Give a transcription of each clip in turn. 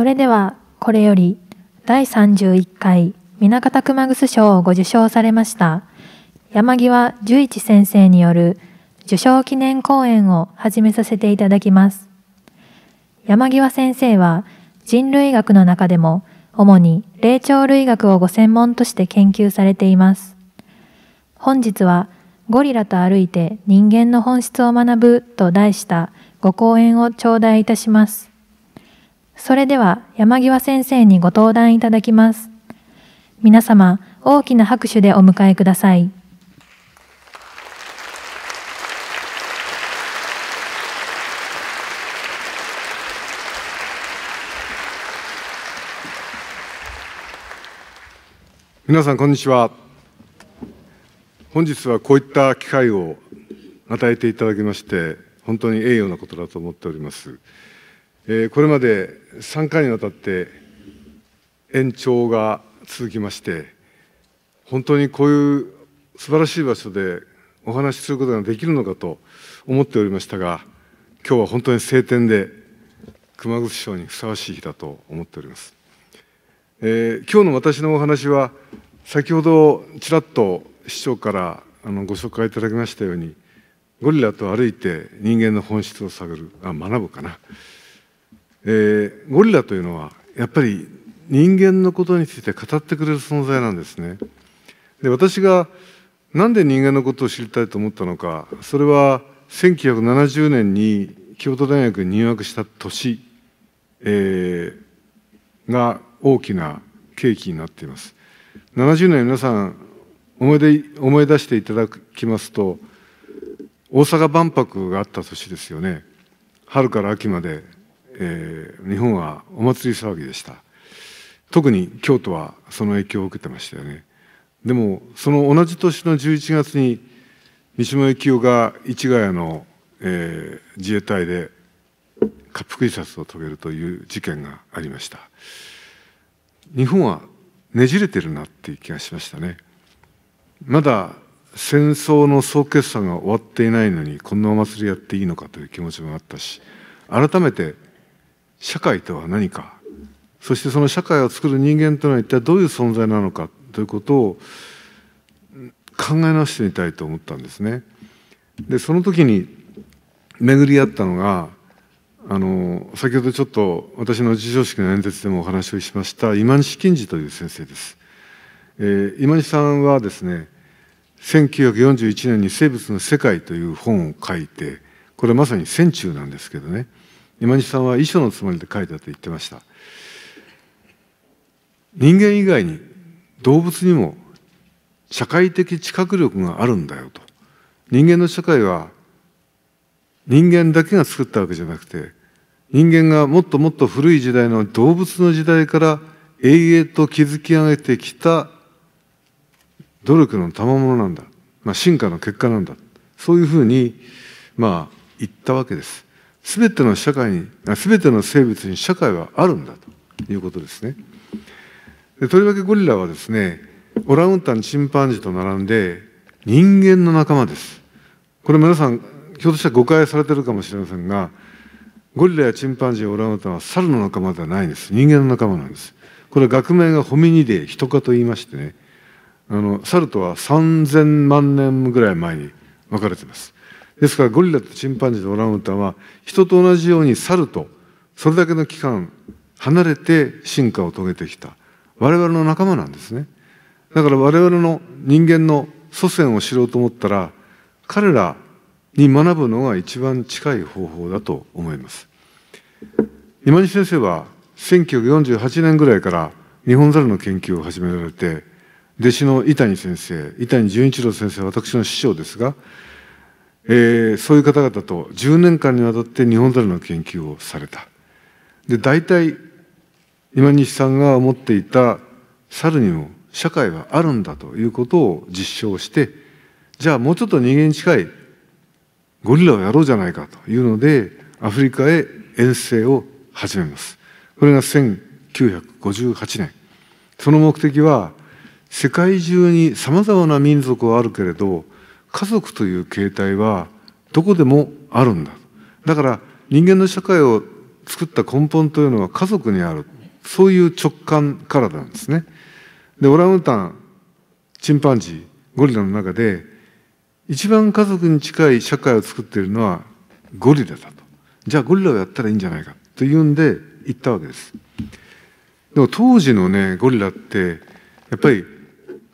それではこれより第31回水方熊楠賞をご受賞されました山際十一先生による受賞記念講演を始めさせていただきます。山際先生は人類学の中でも主に霊長類学をご専門として研究されています。本日はゴリラと歩いて人間の本質を学ぶと題したご講演を頂戴いたします。それでは山際先生にご登壇いただきます。皆様、大きな拍手でお迎えください。皆さん、こんにちは。本日はこういった機会を与えていただきまして、本当に栄誉なことだと思っております。えこれまで3回にわたって延長が続きまして本当にこういう素晴らしい場所でお話しすることができるのかと思っておりましたが今日は本当に晴天で熊楠賞にふさわしい日だと思っております、えー、今日の私のお話は先ほどちらっと市長からあのご紹介いただきましたようにゴリラと歩いて人間の本質を探るあ学ぶかなえー、ゴリラというのはやっぱり人間のことについて語ってくれる存在なんですね。で私がなんで人間のことを知りたいと思ったのかそれは1970年に京都大学に入学した年、えー、が大きな契機になっています。70年皆さん思い出思い出していただきますと大阪万博があった年ですよね春から秋までえー、日本はお祭り騒ぎでした特に京都はその影響を受けてましたよねでもその同じ年の11月に三島由紀夫が市ヶ谷の、えー、自衛隊で滑腹自殺を遂げるという事件がありました日本はねじれてるなっていう気がしましたねまだ戦争の総決算が終わっていないのにこんなお祭りやっていいのかという気持ちもあったし改めて社会とは何かそしてその社会を作る人間というのは一体どういう存在なのかということを考え直してみたいと思ったんですね。でその時に巡り合ったのがあの先ほどちょっと私の授賞式の演説でもお話をしました今西金次という先生です。えー、今西さんはですね1941年に「生物の世界」という本を書いてこれまさに戦中なんですけどね今西さんは遺書のつもりで書いたと言ってました人間以外に動物にも社会的知覚力があるんだよと人間の社会は人間だけが作ったわけじゃなくて人間がもっともっと古い時代の動物の時代から永遠と築き上げてきた努力の賜物なんだ、まあ、進化の結果なんだそういうふうにまあ言ったわけです。すての社会にての生物に社会はあるんだということですねでとりわけゴリラはですねオランウータンチンパンジーと並んで人間の仲間ですこれ皆さんひょっとしたら誤解されてるかもしれませんがゴリラやチンパンジーオランウータンは猿の仲間ではないんです人間の仲間なんですこれ学名がホミニデ人化と言いましてねあの猿とは3,000万年ぐらい前に分かれていますですからゴリラとチンパンジーとオランウータンは人と同じように猿とそれだけの期間離れて進化を遂げてきた我々の仲間なんですねだから我々の人間の祖先を知ろうと思ったら彼らに学ぶのが一番近い方法だと思います今西先生は1948年ぐらいから日本猿の研究を始められて弟子の伊谷先生伊谷純一郎先生は私の師匠ですがえー、そういう方々と10年間にわたって日本猿の研究をされたで大体今西さんが思っていた猿にも社会はあるんだということを実証してじゃあもうちょっと人間に近いゴリラをやろうじゃないかというのでアフリカへ遠征を始めますこれが1958年その目的は世界中にさまざまな民族はあるけれど家族という形態はどこでもあるんだだから人間の社会を作った根本というのは家族にあるそういう直感からなんですねでオランウータンチンパンジーゴリラの中で一番家族に近い社会を作っているのはゴリラだとじゃあゴリラをやったらいいんじゃないかというんで行ったわけですでも当時のねゴリラってやっぱり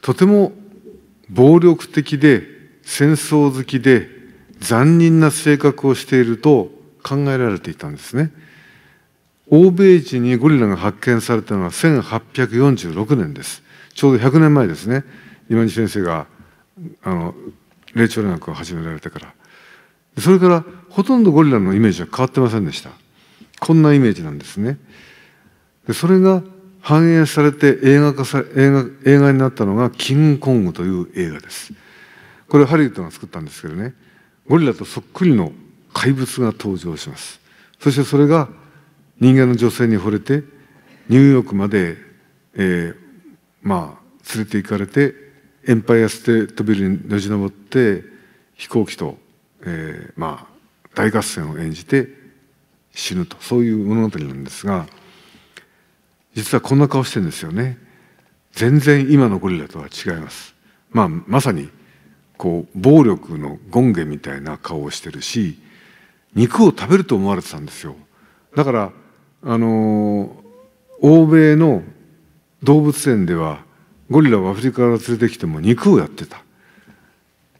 とても暴力的で戦争好きで残忍な性格をしていると考えられていたんですね欧米時にゴリラが発見されたのは1846年ですちょうど100年前ですね今西先生があの霊長連学を始められてからそれからほとんどゴリラのイメージは変わってませんでしたこんなイメージなんですねでそれが反映されて映画化さ映画映画になったのが「キングコング」という映画です。これハリウッドが作ったんですけどねゴリラとそっくりの怪物が登場しますそしてそれが人間の女性に惚れてニューヨークまで、えー、まあ連れて行かれてエンパイアステートビルによじ登って飛行機と、えー、まあ大合戦を演じて死ぬとそういう物語なんですが実はこんな顔してるんですよね全然今のゴリラとは違いますまあまさにこう暴力の権化みたいな顔をしてるし肉を食べると思われてたんですよだからあの欧米の動物園ではゴリラをアフリカから連れてきても肉をやってた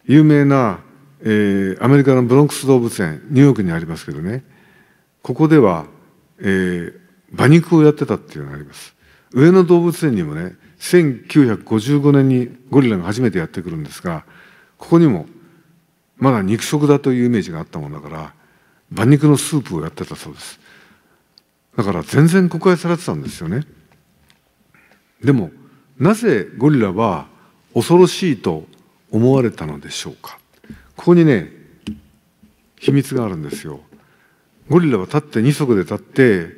有名な、えー、アメリカのブロンクス動物園ニューヨークにありますけどねここでは、えー、馬肉をやってたっていうのがあります上野動物園にもね1955年にゴリラが初めてやってくるんですがここにもまだ肉食だというイメージがあったものだから馬肉のスープをやってたそうですだから全然誤解されてたんですよねでもなぜゴリラは恐ろしいと思われたのでしょうかここにね秘密があるんですよゴリラは立って2足で立って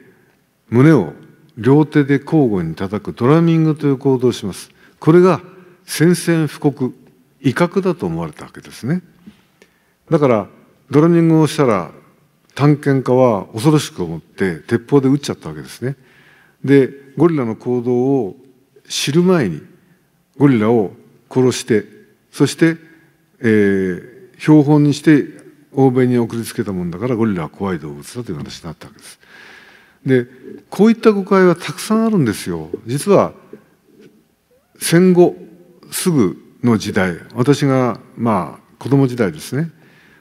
胸を両手で交互に叩くドラミングという行動をしますこれが宣戦布告威嚇だと思われたわけですねだからドラミングをしたら探検家は恐ろしく思って鉄砲で撃っちゃったわけですねでゴリラの行動を知る前にゴリラを殺してそして、えー、標本にして欧米に送りつけたもんだからゴリラは怖い動物だという話になったわけです。でこういった誤解はたくさんあるんですよ。実は戦後すぐの時代私がまあ子供時代ですね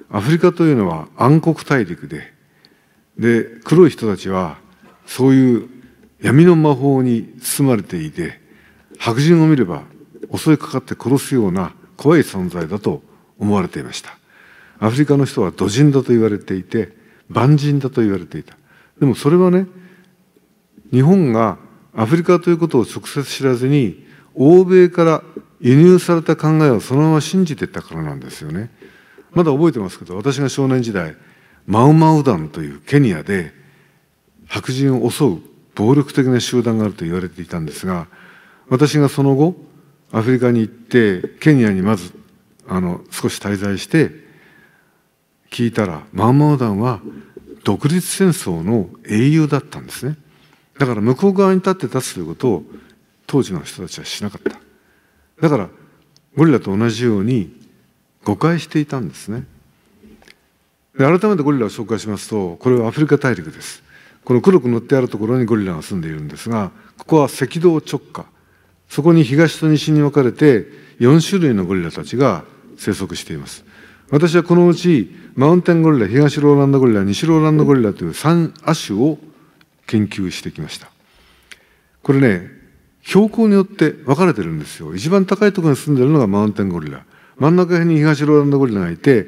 アフリカというのは暗黒大陸でで黒い人たちはそういう闇の魔法に包まれていて白人を見れば襲いかかって殺すような怖い存在だと思われていましたアフリカの人は土人だと言われていて万人だと言われていたでもそれはね日本がアフリカということを直接知らずに欧米から輸入された考えをそのまま信じてたからなんですよねまだ覚えてますけど私が少年時代マウマウ団というケニアで白人を襲う暴力的な集団があると言われていたんですが私がその後アフリカに行ってケニアにまずあの少し滞在して聞いたらマウマウ団は独立戦争の英雄だったんですねだから向こう側に立って立つということを当時の人たちはしなかっただからゴリラと同じように誤解していたんですねで改めてゴリラを紹介しますとこれはアフリカ大陸ですこの黒く塗ってあるところにゴリラが住んでいるんですがここは赤道直下そこに東と西に分かれて4種類のゴリラたちが生息しています私はこのうちマウンテンゴリラ東ローランドゴリラ西ローランドゴリラという3亜種を研究してきましたこれね標高によって分かれてるんですよ一番高いところに住んでるのがマウンテンゴリラ真ん中辺に東ローランドゴリラがいて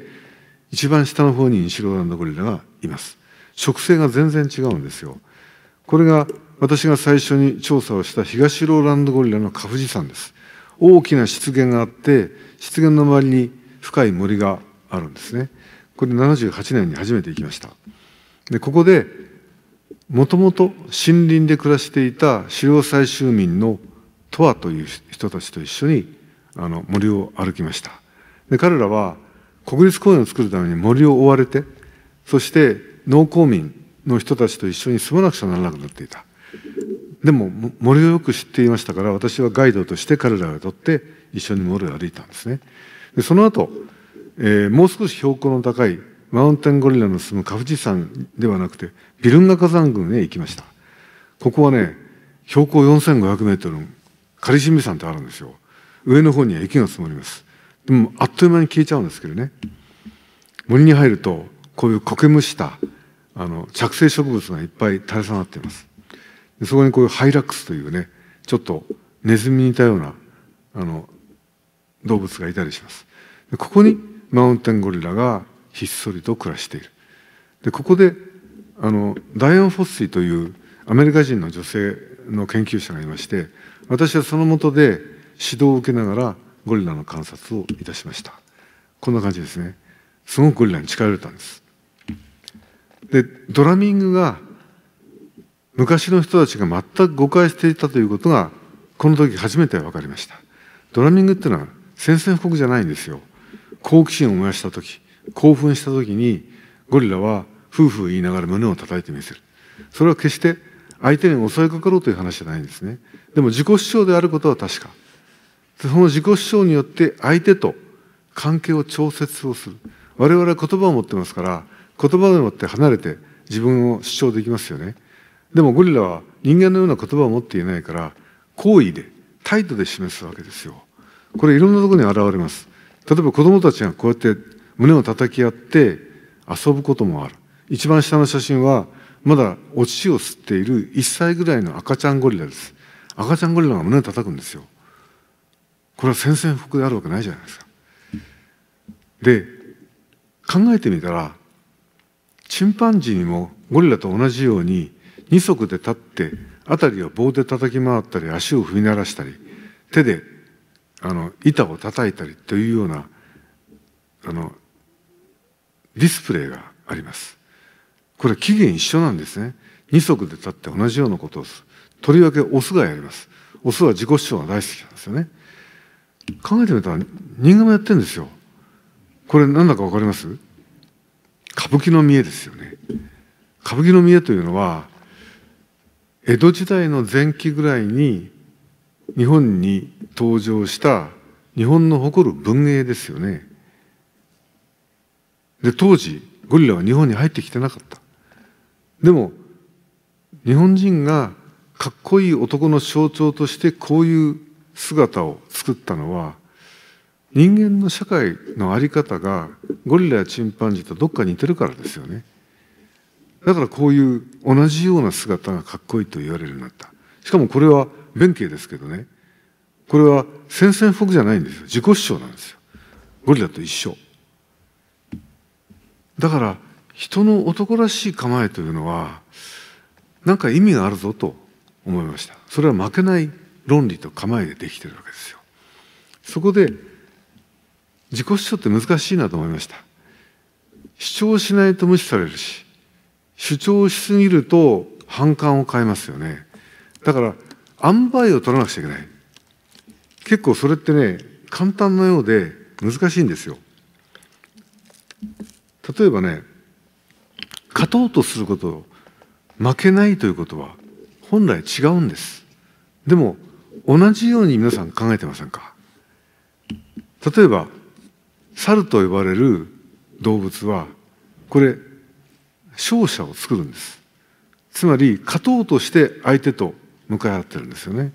一番下の方に西ローランドゴリラがいます植生が全然違うんですよこれが私が最初に調査をした東ローランドゴリラのカフジ山です大きな湿原があって湿原の周りに深い森があるんですねこれ78年に初めて行きましたでここでもともと森林で暮らしていた狩猟採集民のトアという人たちと一緒にあの森を歩きましたで彼らは国立公園を作るために森を追われてそして農耕民の人たちと一緒に住まなくちゃならなくなっていたでも森をよく知っていましたから私はガイドとして彼らが取って一緒に森を歩いたんですねでその後、えー、もう少し標高の高いマウンテンゴリラの住むカフジ山ではなくてビルンガ火山群へ行きましたここはね標高4500メートルのカリシミ山ってあるんですよ上の方には雪が積もりますでもあっという間に消えちゃうんですけどね森に入るとこういう苔むしたあの着生植物がいっぱい垂れ下がっていますそこにこういうハイラックスというねちょっとネズミに似たようなあの動物がいたりしますここにマウンテンゴリラがひっそりと暮らしているでここであのダイアン・フォッシーというアメリカ人の女性の研究者がいまして私はその下で指導を受けながらゴリラの観察をいたしましたこんな感じですねすごくゴリラに近寄れたんですでドラミングが昔の人たちが全く誤解していたということがこの時初めて分かりましたドラミングっていうのは宣戦布告じゃないんですよ好奇心を燃やした時興奮した時にゴリラは夫婦言いながら胸を叩いてみせるそれは決して相手に襲いかかろうという話じゃないんですねでも自己主張であることは確かその自己主張によって相手と関係を調節をする我々は言葉を持ってますから言葉でもって離れて自分を主張できますよねでもゴリラは人間のような言葉を持っていないから行為で態度で示すわけですよこれいろんなところに現れます例えば子供たちがこうやって胸を叩き合って遊ぶこともある一番下の写真はまだお乳を吸っている1歳ぐらいの赤ちゃんゴリラです赤ちゃんゴリラが胸を叩くんですよこれは宣戦布告であるわけないじゃないですかで考えてみたらチンパンジーにもゴリラと同じように2足で立って辺りを棒で叩き回ったり足を踏み鳴らしたり手であの板を叩いたりというようなあのディスプレイがありますこれ起源一緒なんですね二足で立って同じようなことをするとりわけオスがやりますオスは自己主張が大好きなんですよね考えてみたら人間もやってるんですよこれ何だか分かります歌舞伎の見栄ですよね歌舞伎の見栄というのは江戸時代の前期ぐらいに日本に登場した日本の誇る文芸ですよねで当時ゴリラは日本に入ってきてなかったでも日本人がかっこいい男の象徴としてこういう姿を作ったのは人間の社会の在り方がゴリラやチンパンジーとどっか似てるからですよねだからこういう同じような姿がかっこいいと言われるようになったしかもこれは弁慶ですけどねこれは宣戦布告じゃないんですよ自己主張なんですよゴリラと一緒だから人の男らしい構えというのは何か意味があるぞと思いましたそれは負けない論理と構えでできてるわけですよそこで自己主張って難しいなと思いました主張しないと無視されるし主張しすぎると反感を変えますよねだから塩梅を取らなくちゃいけない結構それってね簡単なようで難しいんですよ例えばね勝とうとすることを負けないということは本来違うんですでも同じように皆さん考えてませんか例えば猿と呼ばれる動物はこれ勝者を作るんですつまり勝とうとして相手と向かい合ってるんですよね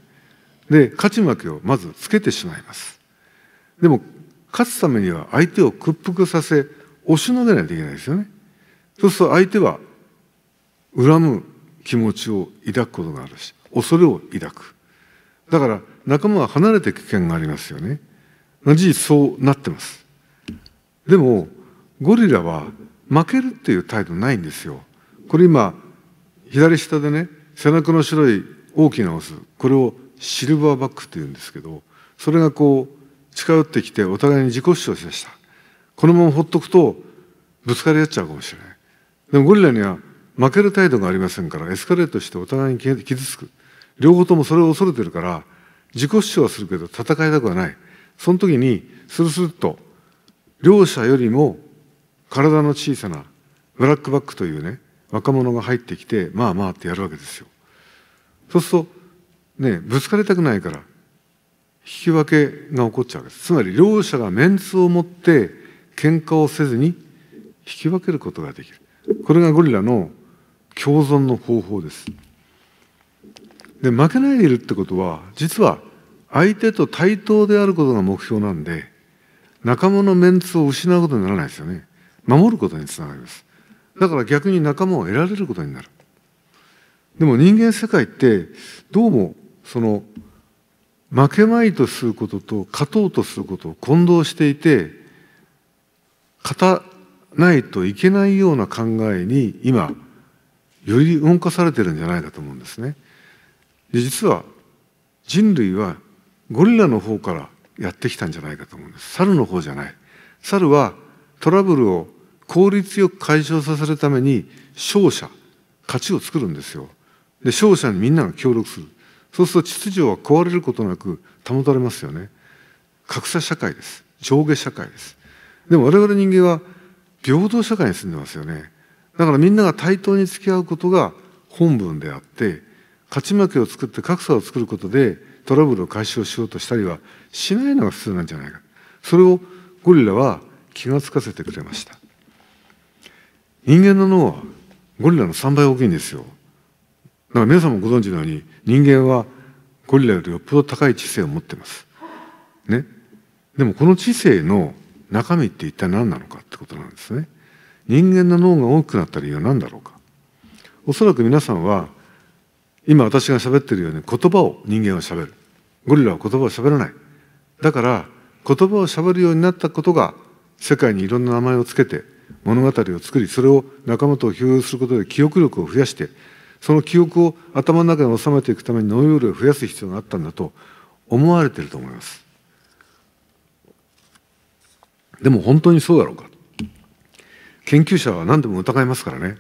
で勝ち負けをまずつけてしまいますでも勝つためには相手を屈服させ押しのけないといけないですよねそうすると相手は恨む気持ちを抱くことがあるし恐れを抱くだから仲間は離れていく危険がありますよね事実そうなってますでもゴリラは負けるっていう態度ないんですよこれ今左下でね背中の白い大きなオスこれをシルバーバックっていうんですけどそれがこう近寄ってきてお互いに自己主張しましたこのまま放っとくとぶつかり合っちゃうかもしれないでもゴリラには負ける態度がありませんからエスカレートしてお互いに傷つく両方ともそれを恐れてるから自己主張はするけど戦いたくはないその時にスルスルっと両者よりも体の小さなブラックバックというね若者が入ってきてまあまあってやるわけですよそうするとねぶつかりたくないから引き分けが起こっちゃうわけですつまり両者がメンツを持って喧嘩をせずに引き分けることができるこれがゴリラの共存の方法ですで負けないでいるってことは実は相手と対等であることが目標なんで仲間のメンツを失うことにならないですよね守ることにつながりますだから逆に仲間を得られることになるでも人間世界ってどうもその負けまいとすることと勝とうとすることを混同していて勝たないといけないような考えに今より動かされてるんじゃないかと思うんですね。で実は人類はゴリラの方からやってきたんじゃないかと思うんです。猿の方じゃない。猿はトラブルを効率よく解消させるために勝者勝ちを作るんですよ。で勝者にみんなが協力する。そうすると秩序は壊れることなく保たれますよね。格差社会です。上下社会です。でも我々人間は平等社会に住んでますよねだからみんなが対等に付き合うことが本文であって勝ち負けを作って格差を作ることでトラブルを解消しようとしたりはしないのが普通なんじゃないかそれをゴリラは気がつかせてくれました人間の脳はゴリラの3倍大きいんですよだから皆さんもご存知のように人間はゴリラよりよっぽど高い知性を持ってますねでもこの知性の中身って一体何なのかってことなんですね人間の脳が大きくなった理由は何だろうかおそらく皆さんは今私が喋ってるように言葉を人間は喋るゴリラは言葉を喋らないだから言葉を喋るようになったことが世界にいろんな名前をつけて物語を作りそれを仲間と共有することで記憶力を増やしてその記憶を頭の中に収めていくために脳容量を増やす必要があったんだと思われてると思いますでも本当にそうだろうか研究者は何でも疑いますからね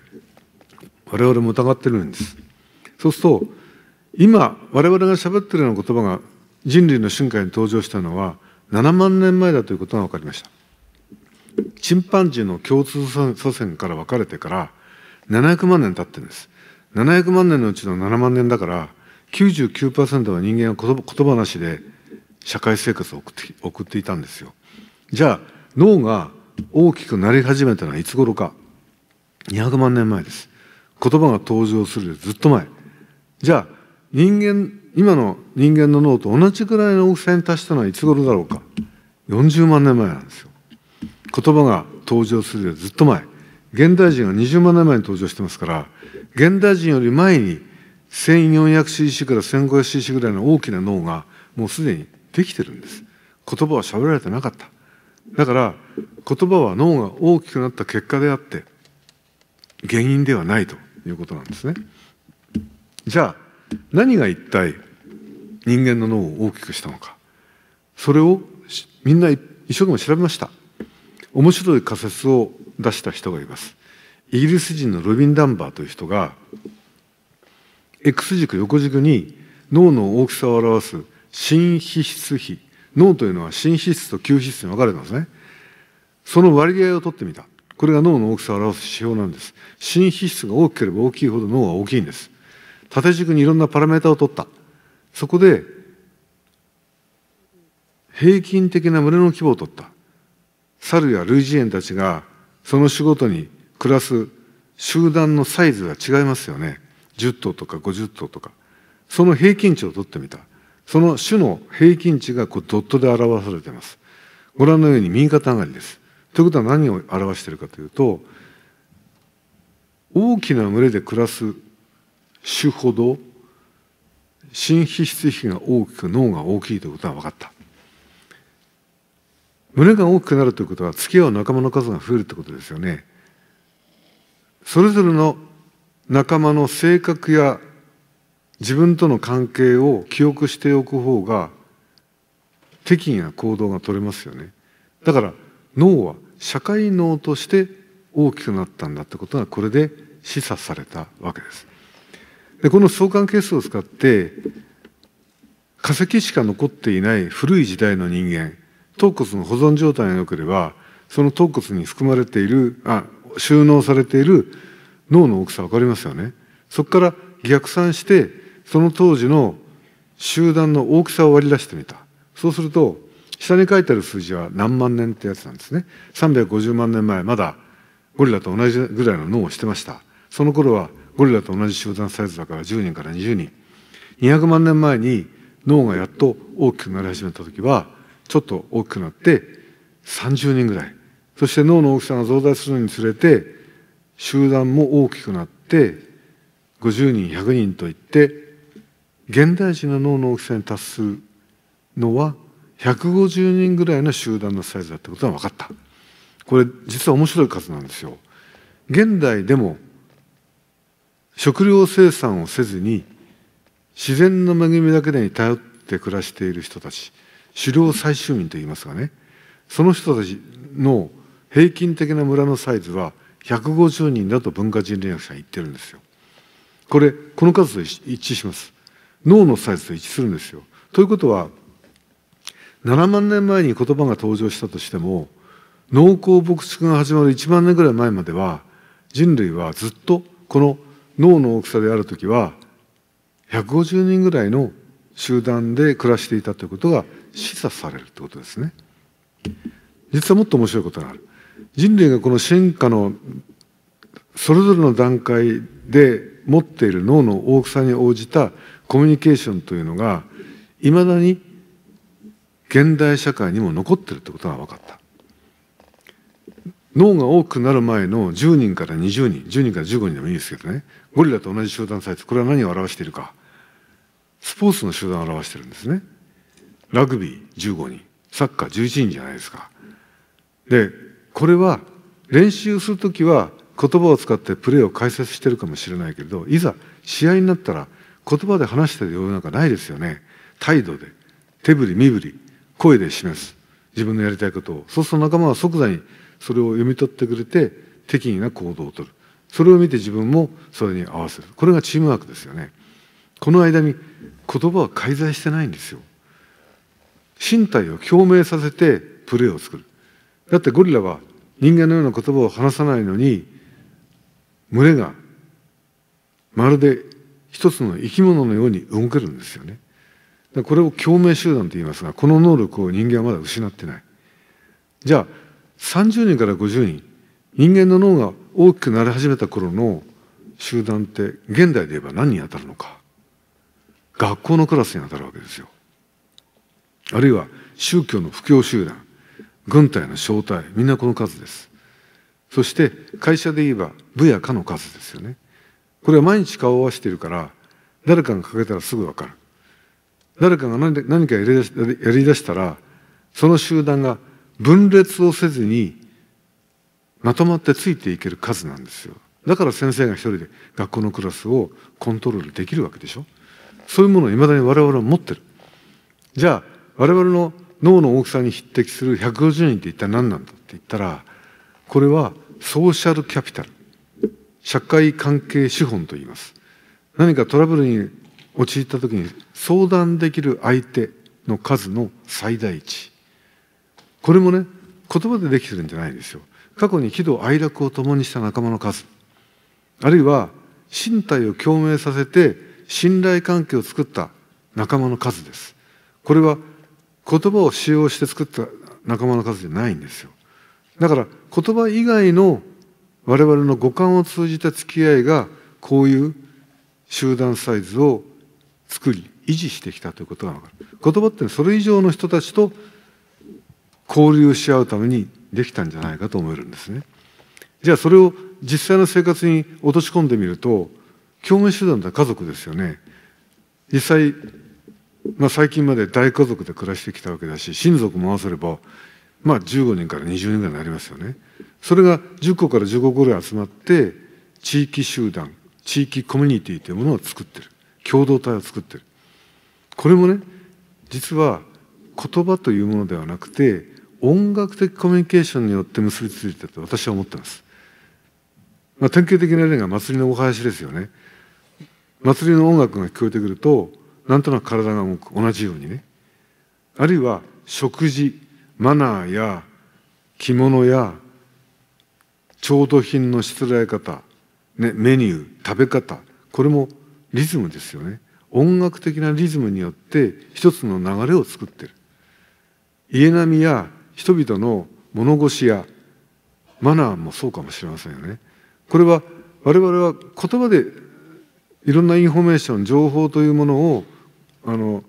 我々も疑ってるんですそうすると今我々が喋ってるような言葉が人類の進化に登場したのは7万年前だということが分かりましたチンパンジーの共通祖先から分かれてから700万年経ってるんです700万年のうちの7万年だから99%は人間は言葉なしで社会生活を送って送っていたんですよじゃあ脳が大きくなり始めたのはいつ頃か200万年前です言葉が登場するずっと前じゃあ人間今の人間の脳と同じぐらいの大きさに達したのはいつ頃だろうか40万年前なんですよ言葉が登場するよりずっと前現代人が20万年前に登場してますから現代人より前に 1400cc から 1500cc ぐらいの大きな脳がもうすでにできてるんです言葉は喋られてなかっただから言葉は脳が大きくなった結果であって原因ではないということなんですね。じゃあ何が一体人間の脳を大きくしたのかそれをみんな一生懸命調べました面白い仮説を出した人がいますイギリス人のロビン・ダンバーという人が X 軸横軸に脳の大きさを表す新皮質比脳というのは心皮質と球皮質に分かれてますねその割合を取ってみたこれが脳の大きさを表す指標なんです心皮質が大きければ大きいほど脳は大きいんです縦軸にいろんなパラメータを取ったそこで平均的な群れの規模を取った猿や類似園たちがその仕事に暮らす集団のサイズが違いますよね10頭とか50頭とかその平均値を取ってみたその種の平均値がこうドットで表されています。ご覧のように右肩上がりです。ということは何を表しているかというと大きな群れで暮らす種ほど新皮質比が大きく脳が大きいということが分かった。群れが大きくなるということは付き合う仲間の数が増えるということですよね。それぞれの仲間の性格や自分との関係を記憶しておく方が適宜な行動が取れますよねだから脳は社会脳として大きくなったんだってことがこれで示唆されたわけですでこの相関係数を使って化石しか残っていない古い時代の人間頭骨の保存状態が良ければその頭骨に含まれているあ収納されている脳の大きさ分かりますよねそこから逆算してその当時の集団の大きさを割り出してみたそうすると下に書いてある数字は何万年ってやつなんですね350万年前まだゴリラと同じぐらいの脳をしてましたその頃はゴリラと同じ集団サイズだから10人から20人200万年前に脳がやっと大きくなり始めた時はちょっと大きくなって30人ぐらいそして脳の大きさが増大するにつれて集団も大きくなって50人100人といって現代人の脳の大きさに達するのは150人ぐらいの集団のサイズだってことが分かったこれ実は面白い数なんですよ現代でも食料生産をせずに自然の恵みだけでに頼って暮らしている人たち狩猟採集民といいますがねその人たちの平均的な村のサイズは150人だと文化人類学者は言ってるんですよ。これこの数と一致します。脳のサイズと一致するんですよ。ということは7万年前に言葉が登場したとしても農耕牧畜が始まる1万年ぐらい前までは人類はずっとこの脳の大きさである時は150人ぐらいの集団で暮らしていたということが示唆されるということですね。実はもっと面白いことがある。人類がこの進化のそれぞれの段階で持っている脳の大きさに応じたコミュニケーションというのがいまだに現代社会にも残ってるってことが分かった脳が多くなる前の10人から20人10人から15人でもいいですけどねゴリラと同じ集団サイズこれは何を表しているかスポーツの集団を表してるんですねラグビー15人サッカー11人じゃないですかでこれは練習する時は言葉を使ってプレーを解説してるかもしれないけれどいざ試合になったら言葉で話してる世の中ないですよね態度で手振り身振り声で示す自分のやりたいことをそうすると仲間は即座にそれを読み取ってくれて適宜な行動をとるそれを見て自分もそれに合わせるこれがチームワークですよねこの間に言葉は介在してないんですよ身体を共鳴させてプレーを作るだってゴリラは人間のような言葉を話さないのに群れがまるで一つの生き物のように動けるんですよね。これを共鳴集団と言いますがこの能力を人間はまだ失ってない。じゃあ30人から50人人間の脳が大きくなり始めた頃の集団って現代で言えば何に当たるのか学校のクラスに当たるわけですよ。あるいは宗教の布教集団軍隊の正体、みんなこの数です。そして会社で言えば部や課の数ですよね。これは毎日顔を合わせているから誰かがかけたらすぐ分かる誰かが何何かやりやり出したらその集団が分裂をせずにまとまってついていける数なんですよだから先生が一人で学校のクラスをコントロールできるわけでしょそういうものをいまだに我々は持ってるじゃあ我々の脳の大きさに匹敵する150人って一体何なんだって言ったらこれはソーシャルキャピタル社会関係資本といいます何かトラブルに陥った時に相談できる相手の数の最大値これもね言葉でできてるんじゃないですよ過去に喜怒哀楽を共にした仲間の数あるいは身体を共鳴させて信頼関係を作った仲間の数ですこれは言葉を使用して作った仲間の数じゃないんですよだから言葉以外の我々の五感を通じた付き合いがこういう集団サイズを作り維持してきたということが分かる言葉ってそれ以上の人たちと交流し合うためにできたんじゃないかと思えるんですねじゃあそれを実際の生活に落とし込んでみると共鳴手段って家族ですよね実際、まあ、最近まで大家族で暮らしてきたわけだし親族も合わせればまあ15人から20人ぐらいになりますよねそれが10個から15個ぐらい集まって地域集団地域コミュニティというものを作ってる共同体を作ってるこれもね実は言葉というものではなくて音楽的コミュニケーションによって結びついてと私は思ってます、まあ、典型的な例が祭りのお囃子ですよね祭りの音楽が聞こえてくるとなんとなく体が動く同じようにねあるいは食事マナーや着物や調度品のしつらえ方、ね、メニュー食べ方これもリズムですよね音楽的なリズムによって一つの流れを作ってる家並みや人々の物腰やマナーもそうかもしれませんよねこれは我々は言葉でいろんなインフォメーション情報というものをあの、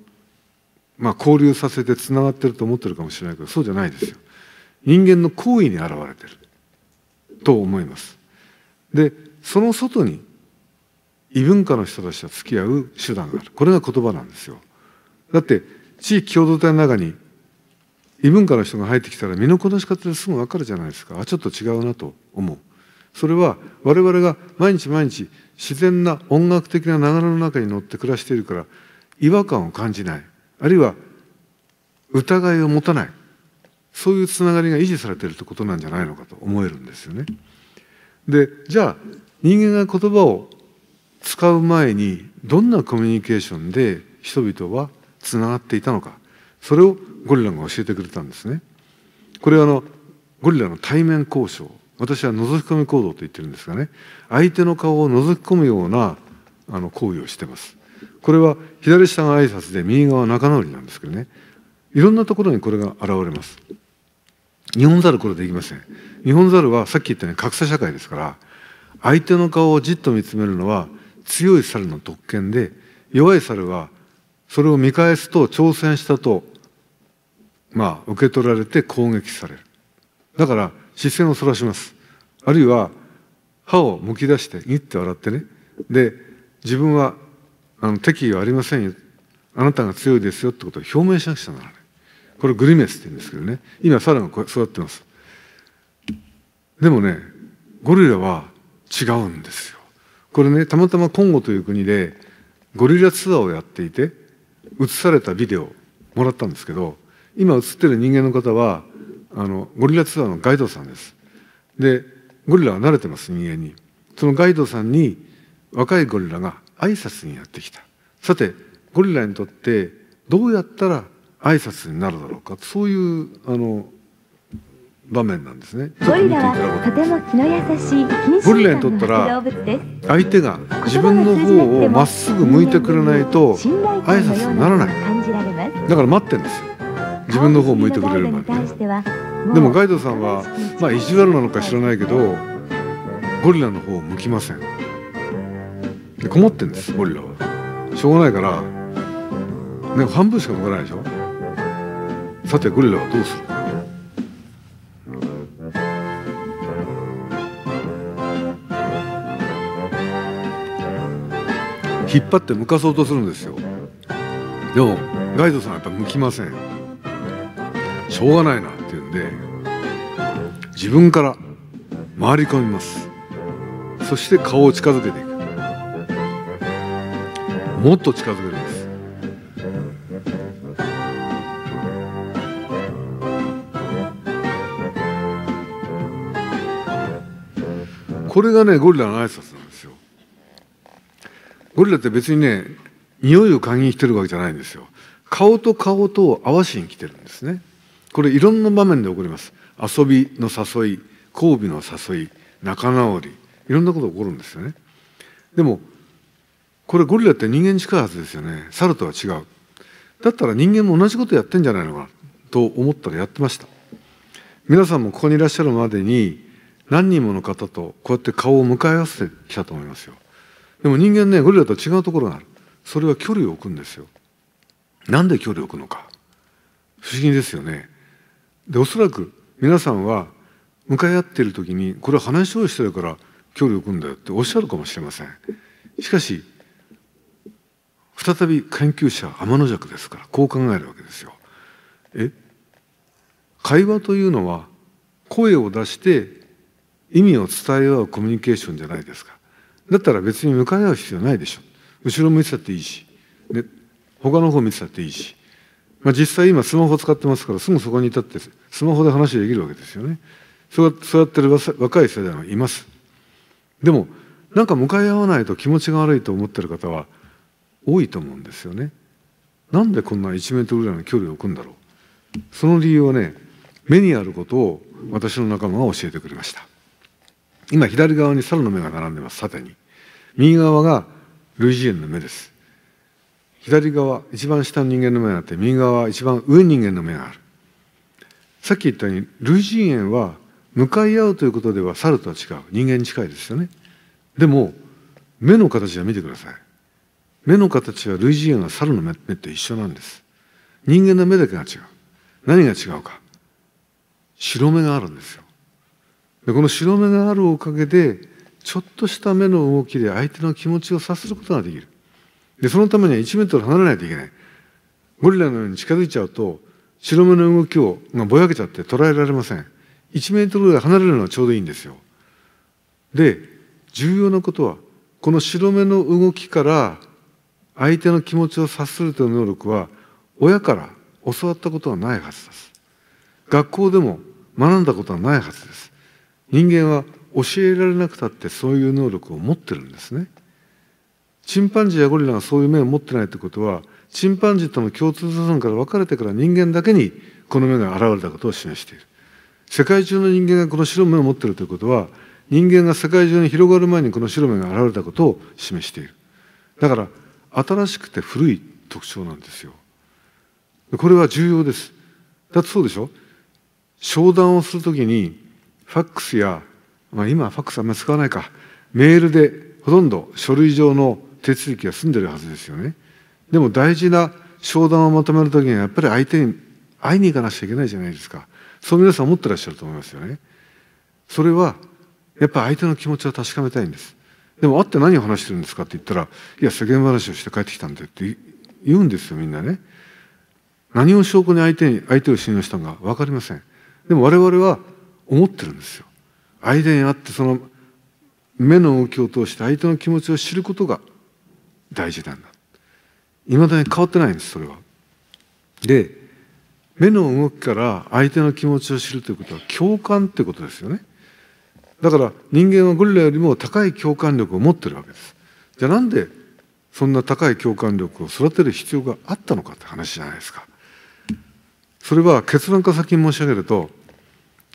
まあ、交流させてつながってると思ってるかもしれないけどそうじゃないですよ人間の行為に現れてると思います。でその外に異文化の人たちと付き合う手段があるこれが言葉なんですよ。だって地域共同体の中に異文化の人が入ってきたら身のこなし方ですぐ分かるじゃないですかあちょっと違うなと思う。それは我々が毎日毎日自然な音楽的な流れの中に乗って暮らしているから違和感を感じないあるいは疑いを持たないそういうつながりが維持されてるってことなんじゃないのかと思えるんですよね。でじゃあ人間が言葉を使う前にどんなコミュニケーションで人々はつながっていたのかそれをゴリラが教えてくれたんですね。これはあのゴリラの対面交渉私は覗き込み行動と言ってるんですがね相手の顔を覗き込むようなあの行為をしてます。これは左下が挨拶で右側仲直りなんですけどねいろんなところにこれが現れます。日本ザルこれできません日本ザルはさっき言ったように格差社会ですから相手の顔をじっと見つめるのは強い猿の特権で弱い猿はそれを見返すと挑戦したとまあ受け取られて攻撃されるだから視線をそらしますあるいは歯をむき出してニッて笑ってねで自分はあの敵意はありませんよあなたが強いですよってことを表明しなくちゃならないこれグリメスって言うんですけどね今サが育ってますでもねゴリラは違うんですよこれねたまたまコンゴという国でゴリラツアーをやっていて映されたビデオもらったんですけど今映ってる人間の方はあのゴリラツアーのガイドさんですでゴリラは慣れてます人間にそのガイドさんに若いゴリラが挨拶にやってきたさてゴリラにとってどうやったら挨拶になるだろうかそういうあの場面なんですね。ゴリラはとても気の優しいゴリラにとったら相手が自分の方をまっすぐ向いてくれないと挨拶にならないだから待ってんですよ自分の方を向いてくれるまででもガイドさんはまあ意地悪なのか知らないけどゴリラの方を向きませんで困ってんですゴリラはしょうがないから、ね、半分しか向かないでしょさてグリラはどうするか引っ張って向かそうとするんですよでもガイドさんはやっぱ向きませんしょうがないなって言うんで自分から回り込みますそして顔を近づけていくもっと近づけるこれがねゴリラの挨拶なんですよゴリラって別にね匂いを嗅ぎに来てるわけじゃないんですよ顔と顔と合わしに来てるんですねこれいろんな場面で起こります遊びの誘い交尾の誘い仲直りいろんなこと起こるんですよねでもこれゴリラって人間に近いはずですよね猿とは違うだったら人間も同じことやってんじゃないのかなと思ったらやってました皆さんもここにいらっしゃるまでに何人もの方とこうやって顔を向かい合わせてきたと思いますよでも人間ねゴリラと違うところがあるそれは距離を置くんですよなんで距離を置くのか不思議ですよねでおそらく皆さんは向かい合っている時にこれは話をしてるから距離を置くんだよっておっしゃるかもしれませんしかし再び研究者天の弱ですからこう考えるわけですよえ会話というのは声を出して意味を伝え合うコミュニケーションじゃないですかだったら別に向かい合う必要ないでしょ後ろ向いてたっていいし、ね、他の方見てたっていいし、まあ、実際今スマホ使ってますからすぐそこにいたってスマホで話できるわけですよねそうやってる若い世代もいますでもなんか向かい合わないと気持ちが悪いと思ってる方は多いと思うんですよねなんでこんな1メートルぐらいの距離を置くんだろうその理由はね目にあることを私の仲間が教えてくれました今左側に猿の目が並んでます縦に右側が類似縁の目です左側一番下の人間の目があって右側一番上の人間の目があるさっき言ったように類似縁は向かい合うということでは猿とは違う人間に近いですよねでも目の形は見てください目の形は類似縁は猿の目と一緒なんです人間の目だけが違う何が違うか白目があるんですよでこの白目があるおかげでちょっとした目の動きで相手の気持ちを察することができるでそのためには1メートル離れないといけないゴリラのように近づいちゃうと白目の動きをがぼやけちゃって捉えられません1メートルぐらい離れるのはちょうどいいんですよで重要なことはこの白目の動きから相手の気持ちを察するという能力は親から教わったことはないはずです学校でも学んだことはないはずです人間は教えられなくたってそういう能力を持ってるんですね。チンパンジーやゴリラがそういう目を持ってないってことはチンパンジーとの共通祖先から分かれてから人間だけにこの目が現れたことを示している世界中の人間がこの白目を持っているということは人間が世界中に広がる前にこの白目が現れたことを示しているだから新しくて古い特徴なんですよこれは重要ですだってそうでしょ商談をするときにファックスや、まあ、今ファックスあんまり使わないかメールでほとんど書類上の手続きが済んでるはずですよねでも大事な商談をまとめるときにはやっぱり相手に会いに行かなくちゃいけないじゃないですかそう皆さん思ってらっしゃると思いますよねそれはやっぱり相手の気持ちを確かめたいんですでも会って何を話してるんですかって言ったらいや世間話をして帰ってきたんだって言うんですよみんなね何を証拠に相手に相手を信用したのか分かりませんでも我々は思ってるんですよ。相手にあってその目の動きを通して相手の気持ちを知ることが大事なんだ。いまだに変わってないんですそれは。で目の動きから相手の気持ちを知るということは共感ってことですよね。だから人間はゴリラよりも高い共感力を持ってるわけです。じゃあなんでそんな高い共感力を育てる必要があったのかって話じゃないですか。それは結論から先に申し上げると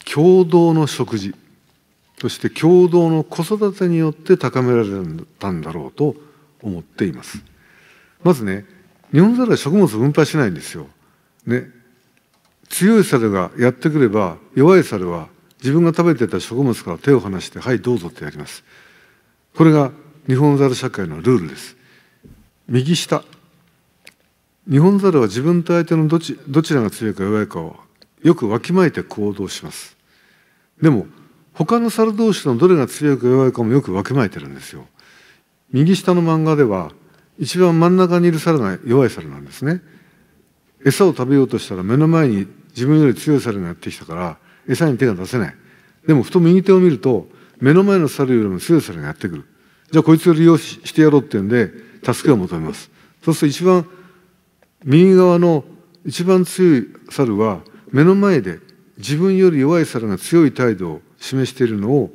共同の食事そして共同の子育てによって高められたんだろうと思っていますまずね日本猿は食物を分配しないんですよ、ね、強い猿がやってくれば弱い猿は自分が食べてた食物から手を離して「はいどうぞ」ってやりますこれが日本猿社会のルールです右下日本猿は自分と相手のどちどちらが強いか弱いかをよくわきまえて行動しますでも他の猿同士のどれが強いか弱いかもよくわきまえてるんですよ右下の漫画では一番真ん中にいる猿が弱い猿なんですね餌を食べようとしたら目の前に自分より強い猿がやってきたから餌に手が出せないでもふと右手を見ると目の前の猿よりも強い猿がやってくるじゃあこいつを利用してやろうっていうんで助けを求めますそうすると一番右側の一番強い猿は目の前で自分より弱い猿が強い態度を示しているのを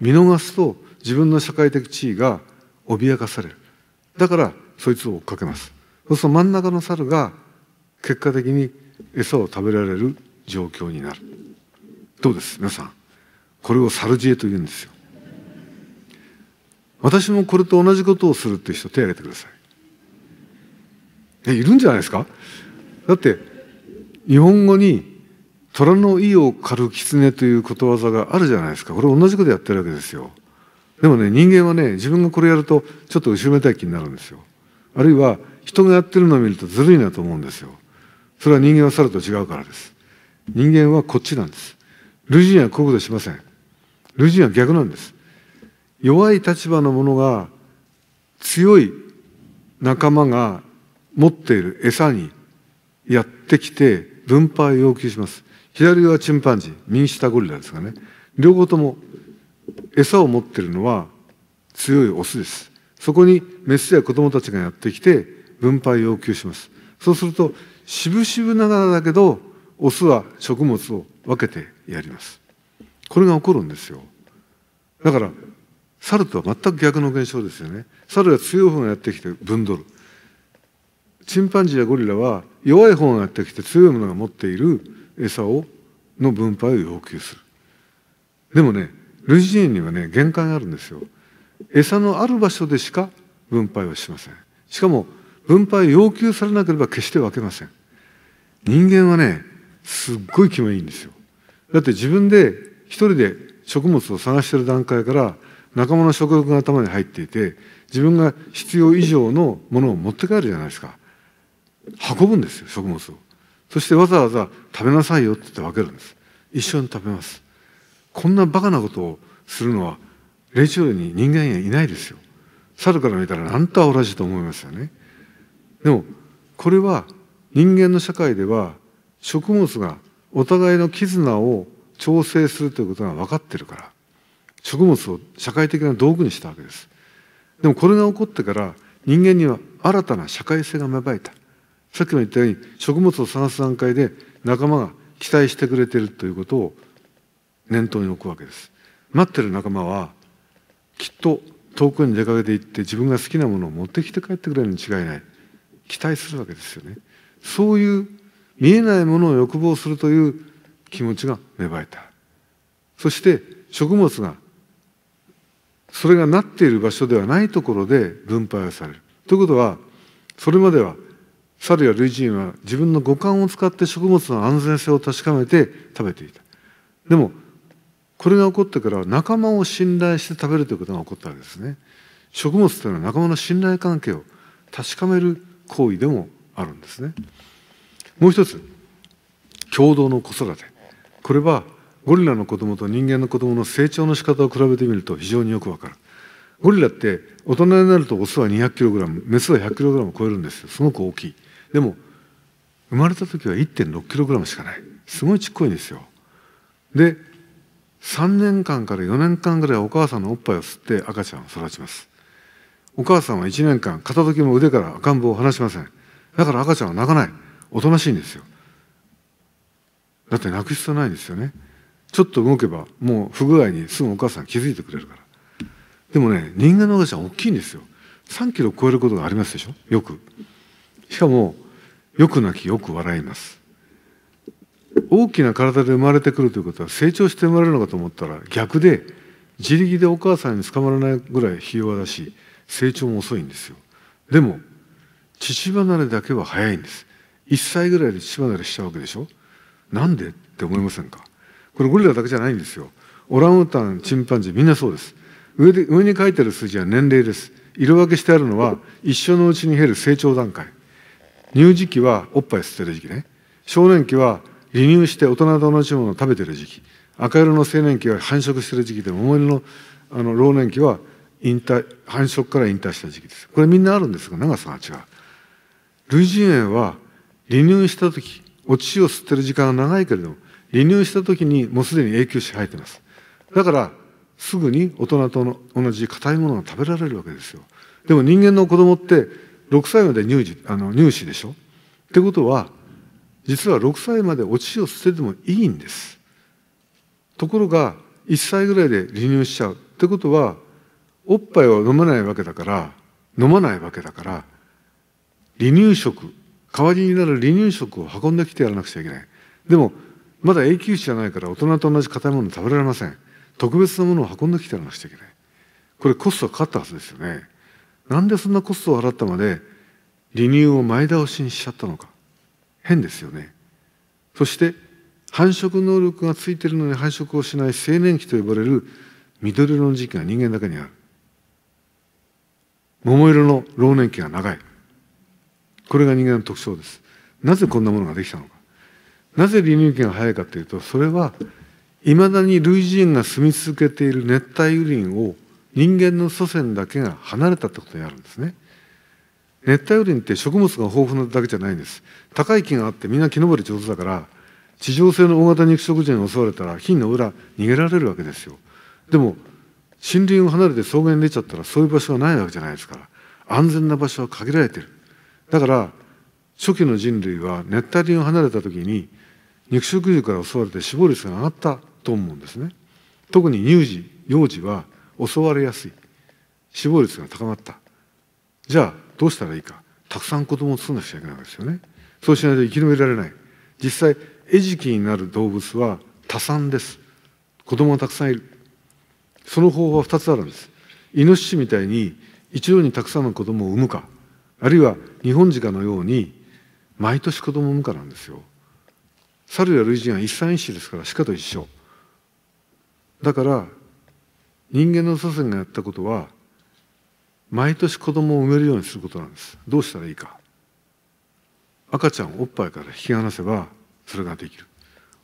見逃すと自分の社会的地位が脅かされるだからそいつを追っかけますそうすると真ん中の猿が結果的に餌を食べられる状況になるどうです皆さんこれを猿知恵と言うんですよ私もこれと同じことをするっていう人手を挙げてくださいえいるんじゃないですかだって日本語に虎の意を狩る狐ということわざがあるじゃないですかこれ同じことやってるわけですよでもね人間はね自分がこれやるとちょっと後ろめたい気になるんですよあるいは人がやってるのを見るとずるいなと思うんですよそれは人間は猿と違うからです人間はこっちなんです類人はこういうことしません類人は逆なんです弱い立場の者が強い仲間が持っている餌にやってきて分配を要求します左側チンパンジー右下ゴリラですがね両方とも餌を持ってるのは強いオスですそこにメスや子供たちがやってきて分配要求しますそうすると渋々ながらだけどオスは食物を分けてやりますこれが起こるんですよだから猿とは全く逆の現象ですよね猿は強い方がやってきて分取るチンパンジーやゴリラは弱い方がやってきて強いものが持っている餌をの分配を要求するでもね類人猿にはね限界があるんですよ餌のある場所でしか分配はしませんしかも分配要求されなければ決して分けません人間はねすっごい気もいいんですよだって自分で一人で食物を探してる段階から仲間の食欲が頭に入っていて自分が必要以上のものを持って帰るじゃないですか運ぶんですよ食物をそしてわざわざ食べなさいよって言って分けるんです一緒に食べますこんなバカなことをするのは霊長類に人間はいないですよ猿から見たら何と同じと思いますよねでもこれは人間の社会では食物がお互いの絆を調整するということが分かってるから食物を社会的な道具にしたわけですでもこれが起こってから人間には新たな社会性が芽生えたさっきも言ったように食物を探す段階で仲間が期待してくれてるということを念頭に置くわけです待ってる仲間はきっと遠くに出かけていって自分が好きなものを持ってきて帰ってくれるに違いない期待するわけですよねそういう見えないものを欲望するという気持ちが芽生えたそして食物がそれがなっている場所ではないところで分配をされるということはそれまでは猿や類人は自分の五感を使って食物の安全性を確かめて食べていたでもこれが起こってから仲間を信頼して食べるということが起こったわけですね食物というのは仲間の信頼関係を確かめる行為でもあるんですねもう一つ共同の子育てこれはゴリラの子供と人間の子供の成長の仕方を比べてみると非常によくわかるゴリラって大人になるとオスは 200kg メスは 100kg を超えるんですよすごく大きいでも生まれた時は 1.6kg しかないすごいちっこいんですよで3年間から4年間ぐらいお母さんのおっぱいを吸って赤ちゃんを育ちますお母さんは1年間片時も腕から赤ん坊を離しませんだから赤ちゃんは泣かないおとなしいんですよだって泣く必要ないんですよねちょっと動けばもう不具合にすぐお母さん気づいてくれるからでもね人間の赤ちゃん大きいんですよ3キロ超えることがありますでしょよくしかもよく泣きよく笑います大きな体で生まれてくるということは成長して生まれるのかと思ったら逆で自力でお母さんに捕まらないぐらいひ弱だし成長も遅いんですよでも父離れだけは早いんです1歳ぐらいで父離れしちゃうわけでしょなんでって思いませんかこれゴリラだけじゃないんですよオランウータンチンパンジーみんなそうです上で上に書いてある数字は年齢です色分けしてあるのは一緒のうちに減る成長段階乳児期はおっぱい吸ってる時期ね少年期は離乳して大人と同じものを食べてる時期赤色の青年期は繁殖してる時期で桃色のあの老年期は引退繁殖から引退した時期ですこれみんなあるんですが長さが違う類人猿は離乳した時お乳を吸ってる時間が長いけれども離乳した時にもうすでに永久歯生えてますだからすぐに大人と同じ硬いものが食べられるわけですよでも人間の子供って6歳まで乳児あの乳歯でしょってことは実は6歳までお乳を捨ててもいいんですところが1歳ぐらいで離乳しちゃうってことはおっぱいを飲まないわけだから飲まないわけだから離乳食代わりになる離乳食を運んできてやらなくちゃいけないでもまだ永久歯じゃないから大人と同じ硬いもの食べられません特別なものを運んできてやらなくちゃいけないこれコストがかかったはずですよねなんでそんなコストを払ったまで離乳を前倒しにしちゃったのか変ですよねそして繁殖能力がついてるのに繁殖をしない青年期と呼ばれる緑色の時期が人間だけにある桃色の老年期が長いこれが人間の特徴ですなぜこんなものができたのかなぜ離乳期が早いかというとそれはいまだに類人が住み続けている熱帯雨林を人間の祖先だけが離れたってことになるんですね熱帯雨林って食物が豊富なだけじゃないんです高い木があってみんな木登り上手だから地上性の大型肉食獣に襲われたら火の裏逃げられるわけですよでも森林を離れて草原に出ちゃったらそういう場所はないわけじゃないですから安全な場所は限られてるだから初期の人類は熱帯林を離れた時に肉食獣から襲われて死亡率が上がったと思うんですね特に乳児幼児は襲われやすい死亡率が高まったじゃあどうしたらいいかたくさん子供を作らなくちゃいけないわけですよねそうしないと生き延びられない実際餌食になる動物は多産です子供がたくさんいるその方法は2つあるんですイノシシみたいに一度にたくさんの子供を産むかあるいは日本鹿のように毎年子供を産むかなんですよ猿や類人は一産一種ですから鹿と一緒だから人間の祖先がやったことは毎年子供を産めるようにすることなんですどうしたらいいか赤ちゃんをおっぱいから引き離せばそれができる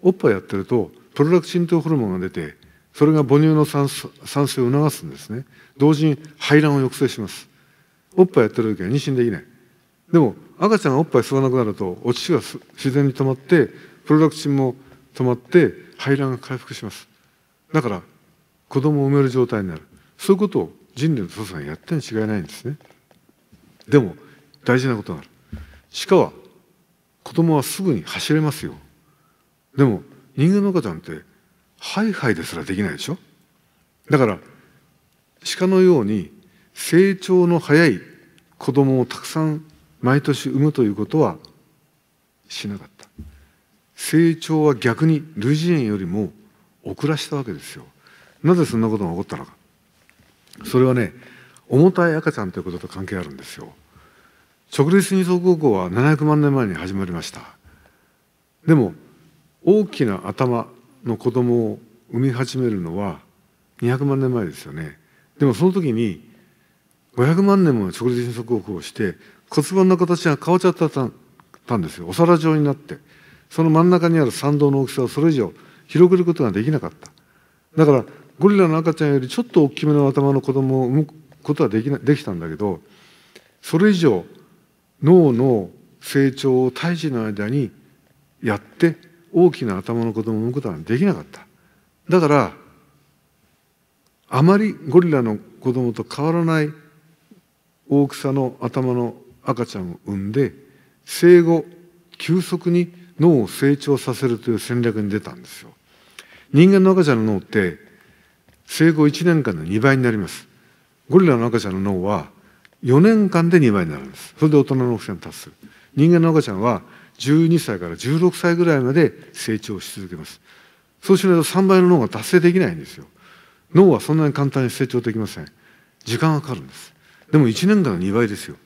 おっぱいやってるとプロラクチンというホルモンが出てそれが母乳の酸素酸性を促すんですね同時に排卵を抑制しますおっぱいやってる時は妊娠できないでも赤ちゃんがおっぱい吸わなくなるとお乳が自然に止まってプロダクチンも止まって排卵が回復しますだから子供を産める状態になるそういうことを人類の祖先やってに違いないんですねでも大事なことがある鹿は子供はすぐに走れますよでも人間の赤ちゃんってハイハイですらできないでしょだから鹿のように成長の早い子供をたくさん毎年産むということはしなかった成長は逆に類人猿よりも遅らしたわけですよなぜそんなことが起こったのかそれはね重たい赤ちゃんということと関係あるんですよ直立二層高校は700万年前に始まりましたでも大きな頭の子供を産み始めるのは200万年前ですよねでもその時に500万年もの直立二層高校をして骨盤の形が変わっちゃったんですよお皿状になってその真ん中にある参道の大きさをそれ以上広げることができなかっただからゴリラの赤ちゃんよりちょっと大きめの頭の子供を産むことはできなできたんだけどそれ以上脳の成長を胎児の間にやって大きな頭の子供を産むことはできなかっただからあまりゴリラの子供と変わらない大きさの頭の赤ちゃんを産んで生後急速に脳を成長させるという戦略に出たんですよ。人間の赤ちゃんの脳って生後1年間の2倍になりますゴリラの赤ちゃんの脳は4年間で2倍になるんですそれで大人の大きさに達する人間の赤ちゃんは12歳から16歳ぐらいまで成長し続けますそうしないと3倍の脳が達成できないんですよ脳はそんなに簡単に成長できません時間がかかるんですでも1年間の2倍ですよ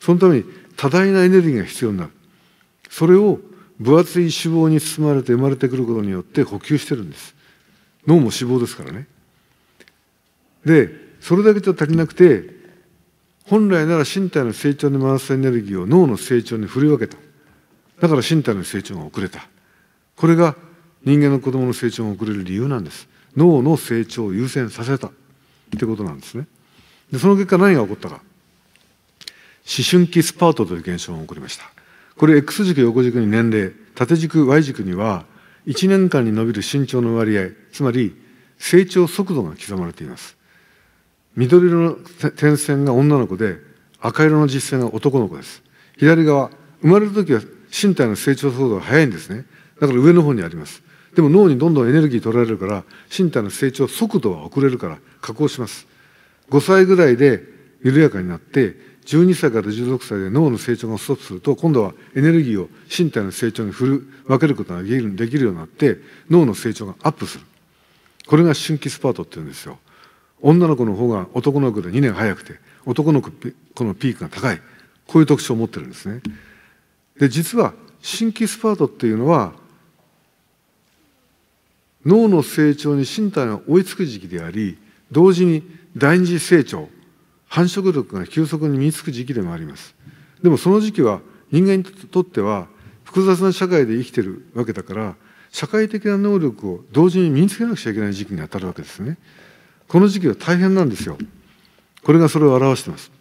そのために多大なエネルギーが必要になるそれを分厚い脂肪に包まれて生まれてくることによって補給してるんです脳も脂肪ですからねでそれだけじゃ足りなくて本来なら身体の成長に回すエネルギーを脳の成長に振り分けただから身体の成長が遅れたこれが人間の子どもの成長が遅れる理由なんです脳の成長を優先させたってことなんですねでその結果何が起こったか思春期スパートという現象が起こりましたこれ X 軸横軸に年齢縦軸 Y 軸には1年間に伸びる身長の割合つまり成長速度が刻まれています緑色の点線が女の子で赤色の実線が男の子です左側生まれる時は身体の成長速度が速いんですねだから上の方にありますでも脳にどんどんエネルギー取られるから身体の成長速度は遅れるから加工します5歳ぐらいで緩やかになって12歳から16歳で脳の成長がストップすると今度はエネルギーを身体の成長に振る分けることができるようになって脳の成長がアップするこれが春季スパートっていうんですよ女の子の方が男の子で2年早くて男の子のピークが高いこういう特徴を持ってるんですね。で実は新規スパートっていうのは脳の成長に身体が追いつく時期であり同時に第二次成長繁殖力が急速に身につく時期でもありますでもその時期は人間にとっては複雑な社会で生きてるわけだから社会的な能力を同時に身につけなくちゃいけない時期にあたるわけですね。この時期は大変なんですよ。これがそれを表してます。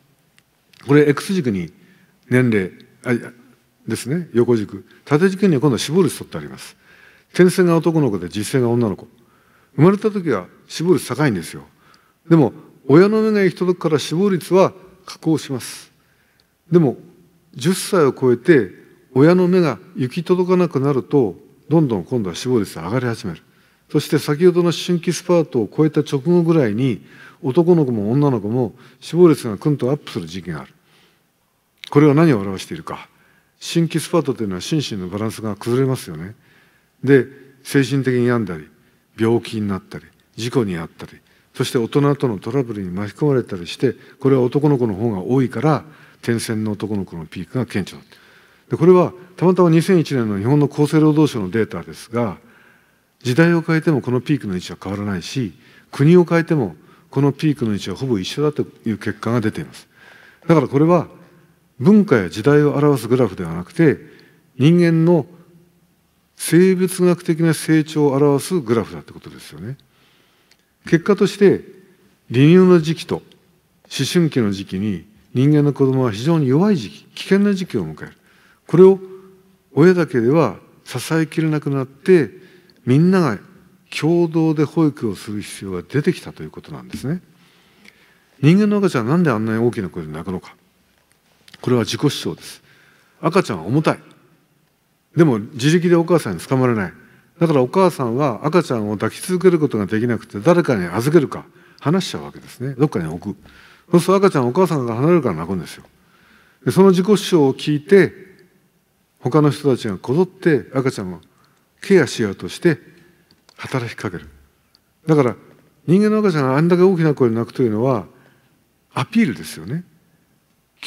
これ X 軸に年齢あですね横軸縦軸には今度は死亡率取ってあります。転生が男の子で実践が女の子生まれた時は死亡率高いんですよでも親の目が行き届くから死亡率は下降しますでも10歳を超えて親の目が行き届かなくなるとどんどん今度は死亡率が上がり始めるそして先ほどの春季スパートを超えた直後ぐらいに男の子も女の子も死亡率がぐんとアップする時期があるこれは何を表しているか新規スパートというのは心身のバランスが崩れますよねで精神的に病んだり病気になったり事故に遭ったりそして大人とのトラブルに巻き込まれたりしてこれは男の子の方が多いから転戦の男の子のピークが顕著でこれはたまたま2001年の日本の厚生労働省のデータですが時代を変えてもこのピークの位置は変わらないし国を変えてもこのピークの位置はほぼ一緒だという結果が出ていますだからこれは文化や時代を表すグラフではなくて人間の生物学的な成長を表すグラフだってことですよね結果として離乳の時期と思春期の時期に人間の子供は非常に弱い時期危険な時期を迎えるこれを親だけでは支えきれなくなってみんなが共同で保育をする必要が出てきたということなんですね人間の赤ちゃんは何であんなに大きな声で泣くのかこれは自己主張です赤ちゃんは重たいでも自力でお母さんに捕まれないだからお母さんは赤ちゃんを抱き続けることができなくて誰かに預けるか話しちゃうわけですねどっかに置くそうすると赤ちゃんお母さんが離れるから泣くんですよでその自己主張を聞いて他の人たちがこぞって赤ちゃんをケアしようとして働きかけるだから人間の赤ちゃんがあんだけ大きな声で泣くというのはアピールですよね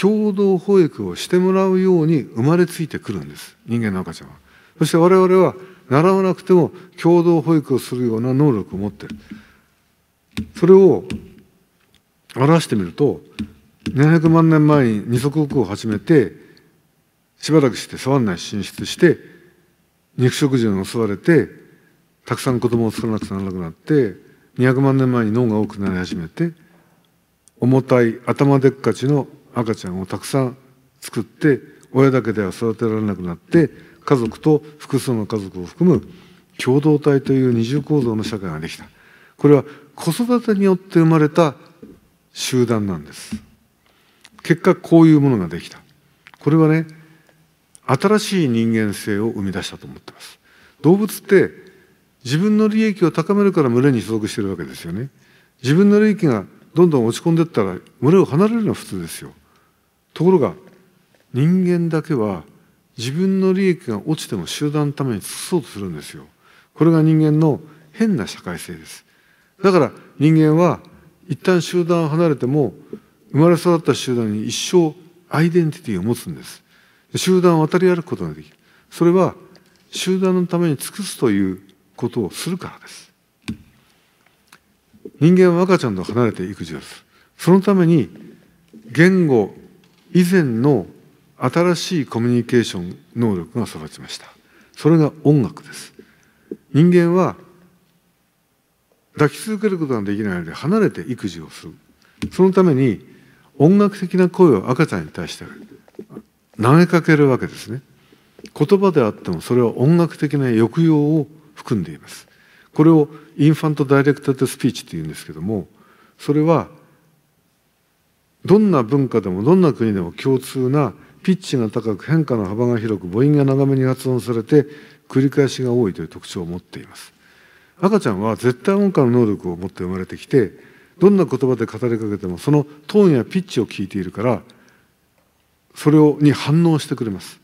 共同保育をしてもらうように生まれついてくるんです人間の赤ちゃんはそして我々は習わなくても共同保育をするような能力を持ってるそれを表してみると700万年前に二足歩行を始めてしばらくして触んない進出して肉食獣に襲われてたくさん子供を作らなくてならなくなって200万年前に脳が多くなり始めて重たい頭でっかちの赤ちゃんをたくさん作って親だけでは育てられなくなって家族と複数の家族を含む共同体という二重構造の社会ができたこれは子育てによって生まれた集団なんです結果こういうものができたこれはね新しい人間性を生み出したと思ってます動物って自分の利益を高めるから群れに所属してるわけですよね自分の利益がどんどん落ち込んでったら群れを離れるのは普通ですよところが人間だけは自分の利益が落ちても集団のために尽くそうとするんですよこれが人間の変な社会性ですだから人間は一旦集団を離れても生まれ育った集団に一生アイデンティティを持つんです集団を渡り歩くことができるそれは集団のために尽くすということをするからです人間は赤ちゃんと離れて育児をするそのために言語以前の新しいコミュニケーション能力が育ちましたそれが音楽です人間は抱き続けることができないので離れて育児をするそのために音楽的な声を赤ちゃんに対して投げかけるわけですね言葉であってもそれは音楽的な抑揚を含んでいますこれをインファント・ダイレクテッド・スピーチっていうんですけどもそれはどんな文化でもどんな国でも共通なピッチが高く変化の幅が広く母音が長めに発音されて繰り返しが多いという特徴を持っています赤ちゃんは絶対音感の能力を持って生まれてきてどんな言葉で語りかけてもそのトーンやピッチを聞いているからそれをに反応してくれます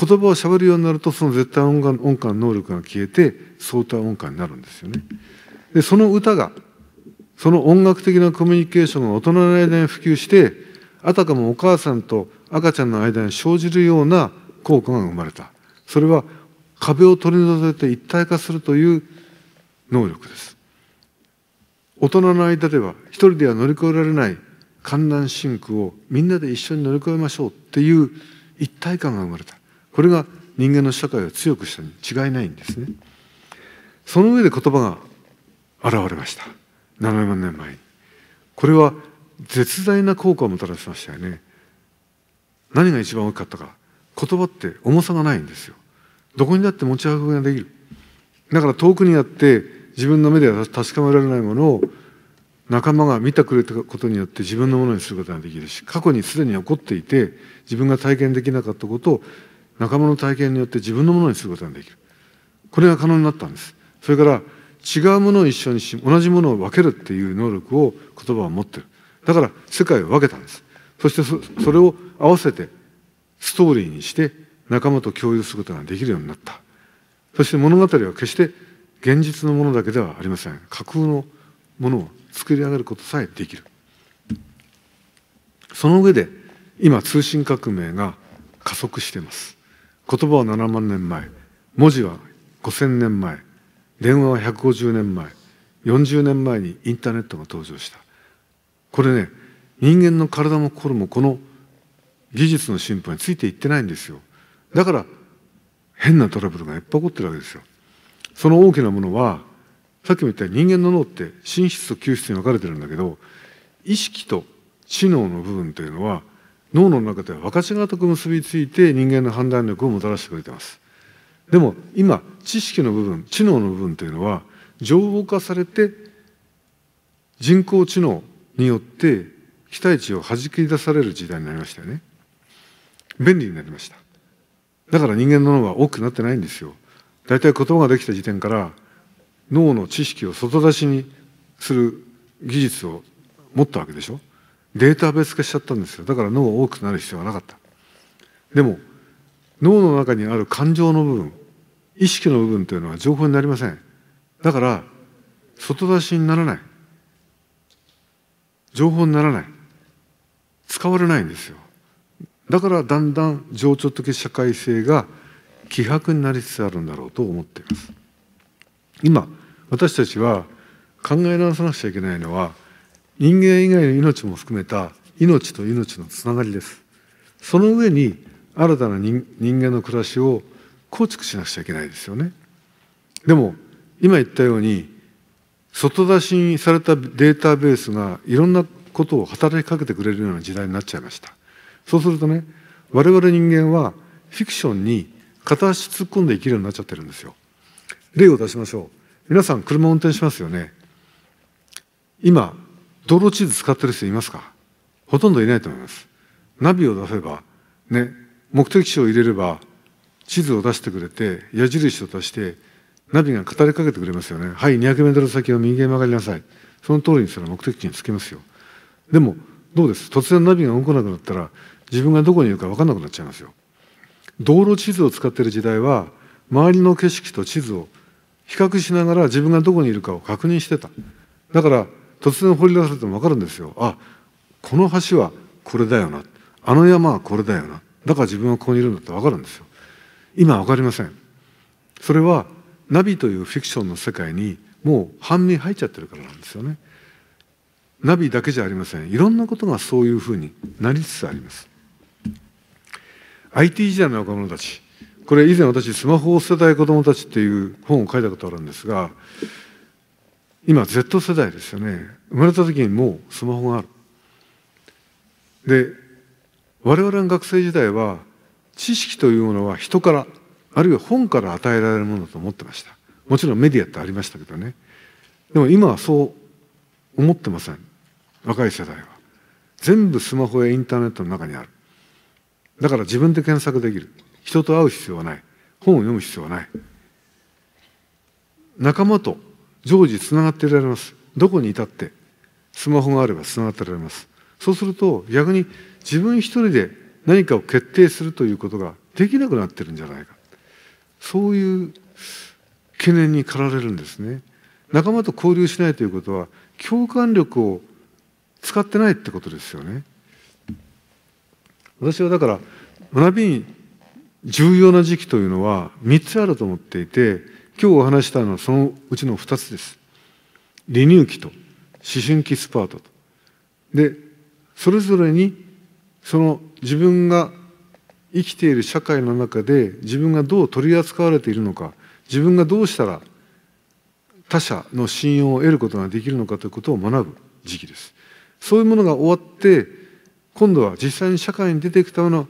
言葉をしゃべるようになるとその絶対音感音感能力が消えて相対音感になるんですよねでその歌がその音楽的なコミュニケーションが大人の間に普及してあたかもお母さんと赤ちゃんの間に生じるような効果が生まれたそれは壁を取り除いて一体化するという能力です大人の間では一人では乗り越えられない観覧深空をみんなで一緒に乗り越えましょうっていう一体感が生まれたこれが人間の社会を強くしたに違いないんですねその上で言葉が現れました7万年前にこれは絶大な効果をもたらしましたよね何が一番大きかったか言葉って重さがないんですよどこにだって持ち運びができるだから遠くにあって自分の目では確かめられないものを仲間が見てくれたことによって自分のものにすることができるし過去にすでに起こっていて自分が体験できなかったことを仲間の体験によって自分のものにすることができるこれが可能になったんですそれから違うものを一緒にし同じものを分けるっていう能力を言葉は持ってるだから世界を分けたんですそしてそそれを合わせてストーリーにして仲間と共有することができるようになったそして物語は決して現実のものだけではありません架空のものを作り上げることさえできるその上で今通信革命が加速しています言葉は7万年前文字は5,000年前電話は150年前40年前にインターネットが登場したこれね人間の体も心もこの技術の進歩についていってないんですよだから変なトラブルがいっぱい起こってるわけですよその大きなものはさっきも言ったように人間の脳って心室と球室に分かれてるんだけど意識と知能の部分というのは脳の中では分かちがたく結びついて人間の判断力をもたらしてくれてます。でも今知識の部分知能の部分というのは情報化されて人工知能によって期待値をはじき出される時代になりましたよね。便利になりました。だから人間の脳は多くなってないんですよ。大体言葉ができた時点から脳の知識を外出しにする技術を持ったわけでしょデータベース化しちゃったんですよだから脳は多くなる必要はなかったでも脳の中にある感情の部分意識の部分というのは情報になりませんだから外出しにならない情報にならない使われないんですよだからだんだん情緒的社会性が希薄になりつつあるんだろうと思っています今私たちは考え直さなくちゃいけないのは人間以外の命も含めた命と命のつながりですその上に新たな人間の暮らしを構築しなくちゃいけないですよねでも今言ったように外出しにされたデータベースがいろんなことを働きかけてくれるような時代になっちゃいましたそうするとね我々人間はフィクションに片足突っ込んで生きるようになっちゃってるんですよ例を出しましょう皆さん車運転しますよね今道路地図使ってる人いますかほとんどいないと思いますナビを出せばね目的地を入れれば地図を出してくれて矢印を出してナビが語りかけてくれますよねはい200メートル先を右へ曲がりなさいその通りにすれば目的地に着きますよでもどうです突然ナビが動かなくなったら自分がどこにいるか分かんなくなっちゃいますよ道路地図を使ってる時代は周りの景色と地図を比較しながら自分がどこにいるかを確認してただから突然掘り出されても分かるんですよあこの橋はこれだよなあの山はこれだよなだから自分はここにいるんだって分かるんですよ今分かりませんそれはナビというフィクションの世界にもう半身入っちゃってるからなんですよねナビだけじゃありませんいろんなことがそういうふうになりつつあります IT 時代の若者たちこれ以前私「スマホを捨てたい子どもたち」っていう本を書いたことあるんですが今 Z 世代ですよね生まれた時にもうスマホがあるで我々の学生時代は知識というものは人からあるいは本から与えられるものだと思ってましたもちろんメディアってありましたけどねでも今はそう思ってません若い世代は全部スマホやインターネットの中にあるだから自分で検索できる人と会う必要はない本を読む必要はない仲間と常時つながっていられますどこにいたってスマホがあればつながってられますそうすると逆に自分一人で何かを決定するということができなくなってるんじゃないかそういう懸念に駆られるんですね仲間と交流しないということは共感力を使ってないってことですよね私はだから学びに重要な時期というのは3つあると思っていて今日お話したのはそのうちの2つです。離乳期と思春期スパートと。でそれぞれにその自分が生きている社会の中で自分がどう取り扱われているのか自分がどうしたら他者の信用を得ることができるのかということを学ぶ時期です。そういうものが終わって今度は実際に社会に出ていくための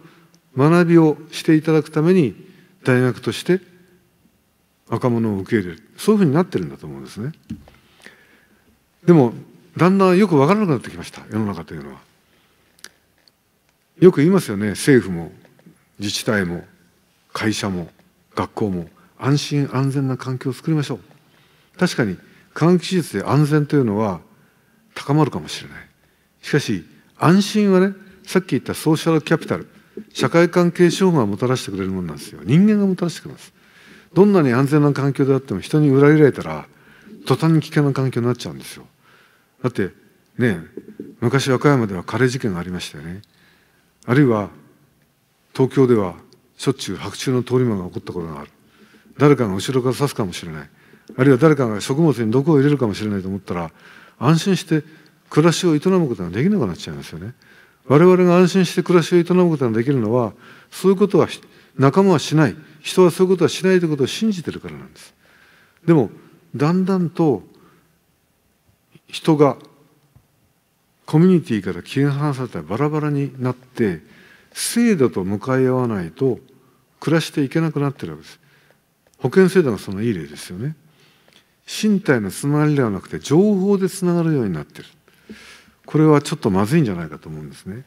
学びをしていただくために大学として若者を受け入れるそういうふうになってるんだと思うんですねでもだんだんよく分からなくなってきました世の中というのはよく言いますよね政府も自治体も会社も学校も安心安全な環境を作りましょう確かに科学技術で安全というのは高まるかもしれないしかし安心はねさっき言ったソーシャルキャピタル社会関係障害をもたらしてくれるものなんですよ人間がもたらしてくれますどんなに安全な環境であっても人に裏切られたら途端に危険な環境になっちゃうんですよだってね昔和歌山ではカレー事件がありましたよねあるいは東京ではしょっちゅう白昼の通り魔が起こったことがある誰かが後ろから刺すかもしれないあるいは誰かが食物に毒を入れるかもしれないと思ったら安心して暮らしを営むことができなくなっちゃいますよね。我々が安心して暮らしを営むことができるのはそういうことは仲間はしない人はそういうことはしないということを信じてるからなんですでもだんだんと人がコミュニティから切り離されたバラバラになって制度と向かい合わないと暮らしていけなくなってるわけです保険制度がそのいい例ですよね身体のつながりではなくて情報でつながるようになってるこれはちょっとまずいんじゃないかと思うんですね。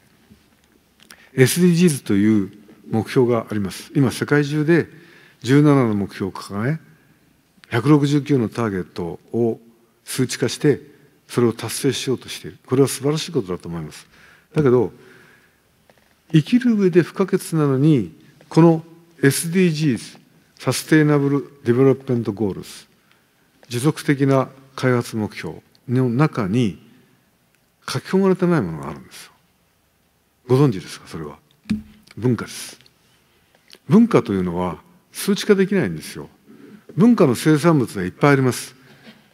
SDGs という目標があります。今、世界中で17の目標を掲げ、169のターゲットを数値化して、それを達成しようとしている。これは素晴らしいことだと思います。だけど、生きる上で不可欠なのに、この SDGs、サステイナブル・ディベロップメント・ゴールズ、持続的な開発目標の中に、書き込まれてないものがあるんですご存知ですかそれは文化です文化というのは数値化できないんですよ文化の生産物がいっぱいあります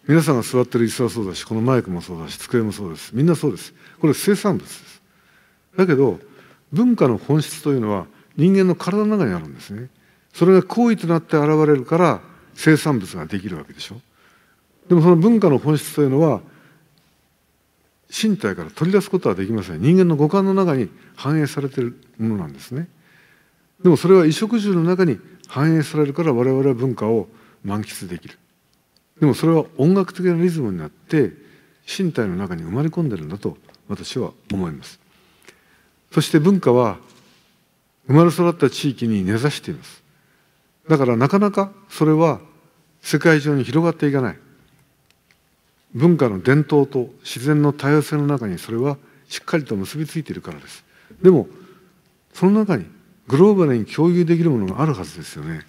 皆さんが座ってる椅子はそうだしこのマイクもそうだし机もそうですみんなそうですこれ生産物ですだけど文化の本質というのは人間の体の中にあるんですねそれが行為となって現れるから生産物ができるわけでしょでもその文化の本質というのは身体から取り出すことはできません人間の五感の中に反映されているものなんですねでもそれは衣食住の中に反映されるから我々は文化を満喫できるでもそれは音楽的なリズムになって身体の中に生まれ込んでるんだと私は思いますそして文化は生まれ育った地域に根ざしていますだからなかなかそれは世界中に広がっていかない文化の伝統と自然の多様性の中にそれはしっかりと結びついているからですでもその中にグローバルに共有できるものがあるはずですよね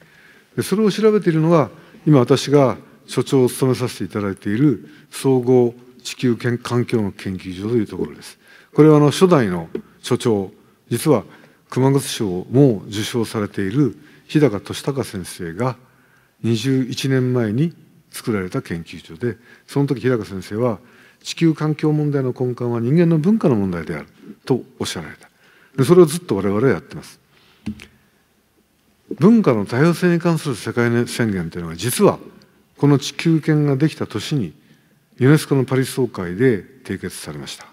でそれを調べているのは今私が所長を務めさせていただいている総合地球環境の研究所というところですこれはあの初代の所長実は熊楠賞も受賞されている日高俊孝先生が21年前に作られた研究所でその時日高先生は地球環境問題の根幹は人間の文化の問題であるとおっしゃられたでそれをずっと我々はやってます。文化の多様性に関する世界宣言というのは実はこの地球圏ができた年にユネスコのパリ総会で締結されました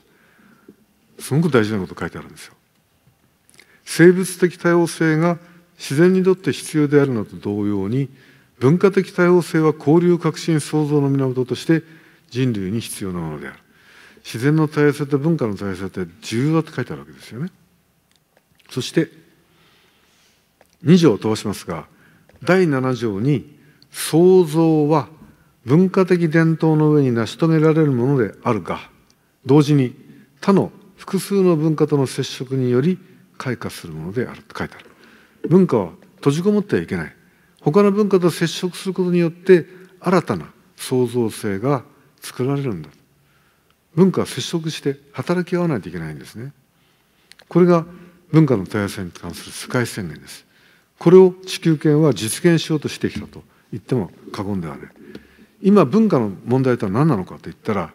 すごく大事なこと書いてあるんですよ生物的多様性が自然にとって必要であるのと同様に文化的多様性は交流革新創造の源として人類に必要なものである自然の多様性と文化の多様性って重要だって書いてあるわけですよねそして2条を飛ばしますが第7条に「創造は文化的伝統の上に成し遂げられるものであるが同時に他の複数の文化との接触により開花するものである」と書いてある文化は閉じこもってはいけない他の文化と接触することによって新たな創造性が作られるんだ文化は接触して働き合わないといけないんですねこれが文化の多様性に関する世界宣言ですこれを地球圏は実現しようとしてきたと言っても過言ではない今文化の問題とは何なのかと言ったら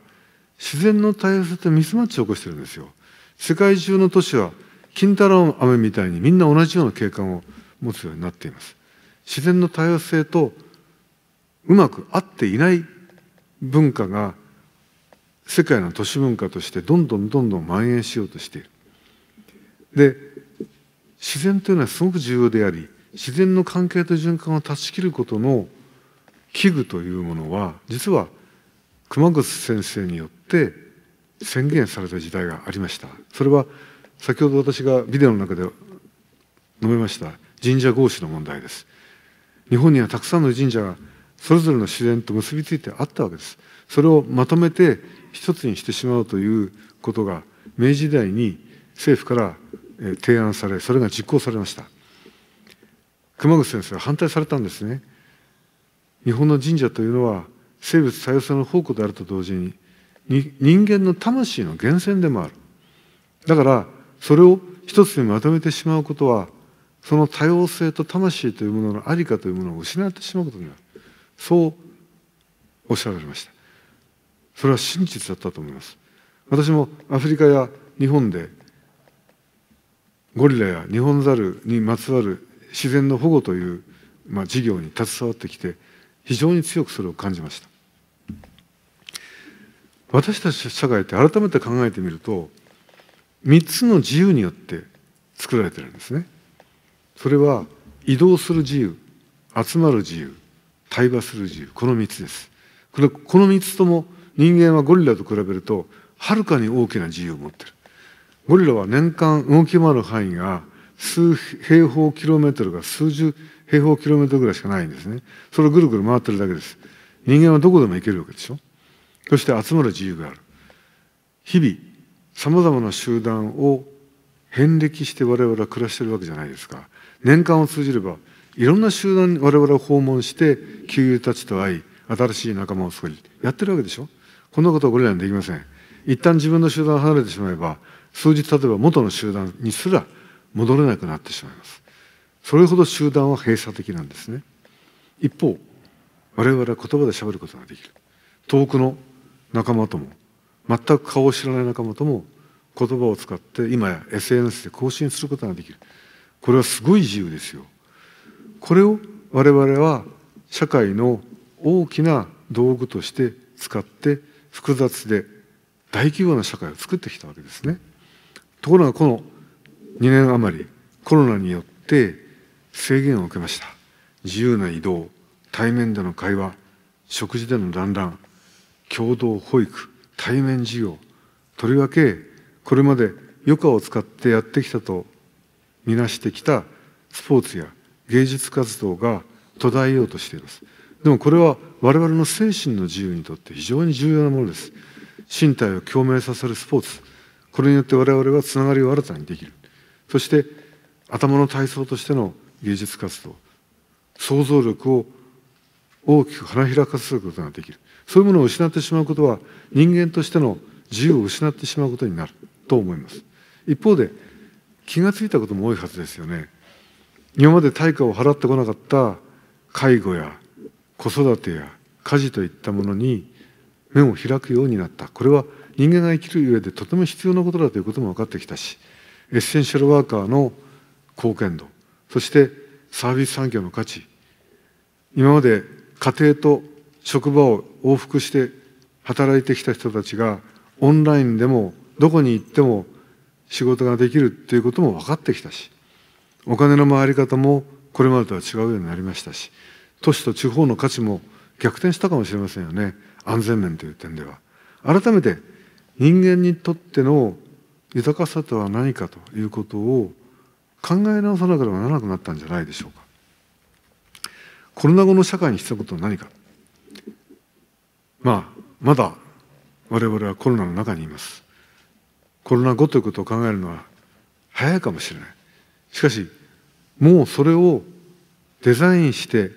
自然の多様性とミスマッチを起こしてるんですよ世界中の都市は金太郎の雨みたいにみんな同じような景観を持つようになっています自然の多様性とうまく合っていない文化が世界の都市文化としてどんどんどんどん蔓延しようとしている。で自然というのはすごく重要であり自然の関係と循環を断ち切ることの器具というものは実は熊楠先生によって宣言された時代がありましたそれは先ほど私がビデオの中で述べました神社合祀の問題です日本にはたくさんの神社がそれぞれの自然と結びついてあったわけですそれをまとめて一つにしてしまうということが明治時代に政府から提案されそれが実行されました熊楠先生は反対されたんですね日本の神社というのは生物多様性の宝庫であると同時に人間の魂の源泉でもあるだからそれを一つにまとめてしまうことはその多様性と魂というものの在りかというものを失ってしまうことになるそうおっしゃられましたそれは真実だったと思います私もアフリカや日本でゴリラやニホンザルにまつわる自然の保護という、まあ、事業に携わってきて非常に強くそれを感じました私たち社会って改めて考えてみると3つの自由によって作られてるんですねそれは移動する自由集まる自由対話する自由この3つですこのこの3つとも人間はゴリラと比べるとはるかに大きな自由を持ってるゴリラは年間動き回る範囲が数平方キロメートルが数十平方キロメートルぐらいしかないんですねそれをぐるぐる回ってるだけです人間はどこでも行けるわけでしょそして集まる自由がある日々さまざまな集団を遍歴して我々は暮らしてるわけじゃないですか年間を通じればいろんな集団に我々を訪問して旧友たちと会い新しい仲間を作りやってるわけでしょこんなことはこれらにできません一旦自分の集団を離れてしまえば数日例てば元の集団にすら戻れなくなってしまいますそれほど集団は閉鎖的なんですね一方我々は言葉で喋ることができる遠くの仲間とも全く顔を知らない仲間とも言葉を使って今や SNS で更新することができるこれはすごい自由ですよ。これを我々は社会の大きな道具として使って複雑で大規模な社会を作ってきたわけですね。ところがこの2年余りコロナによって制限を受けました。自由な移動、対面での会話、食事での団らん、共同保育、対面授業、とりわけこれまで余暇を使ってやってきたとみなしてきたスポーツや芸術活動が途絶えようとしていますでもこれは我々の精神の自由にとって非常に重要なものです身体を共鳴させるスポーツこれによって我々はつながりを新たにできるそして頭の体操としての芸術活動想像力を大きく花開かせることができるそういうものを失ってしまうことは人間としての自由を失ってしまうことになると思います一方で気がついたことも多いはずですよね今まで対価を払ってこなかった介護や子育てや家事といったものに目を開くようになったこれは人間が生きる上でとても必要なことだということも分かってきたしエッセンシャルワーカーの貢献度そしてサービス産業の価値今まで家庭と職場を往復して働いてきた人たちがオンラインでもどこに行っても仕事ができるっていうことも分かってきたしお金の回り方もこれまでとは違うようになりましたし都市と地方の価値も逆転したかもしれませんよね安全面という点では。改めて人間にとっての豊かさとは何かということを考え直さなければならなくなったんじゃないでしょうか。コロナ後の社会に必要なことは何か。まあまだ我々はコロナの中にいます。コロナ後ということを考えるのは早いかもしれないしかしもうそれをデザインして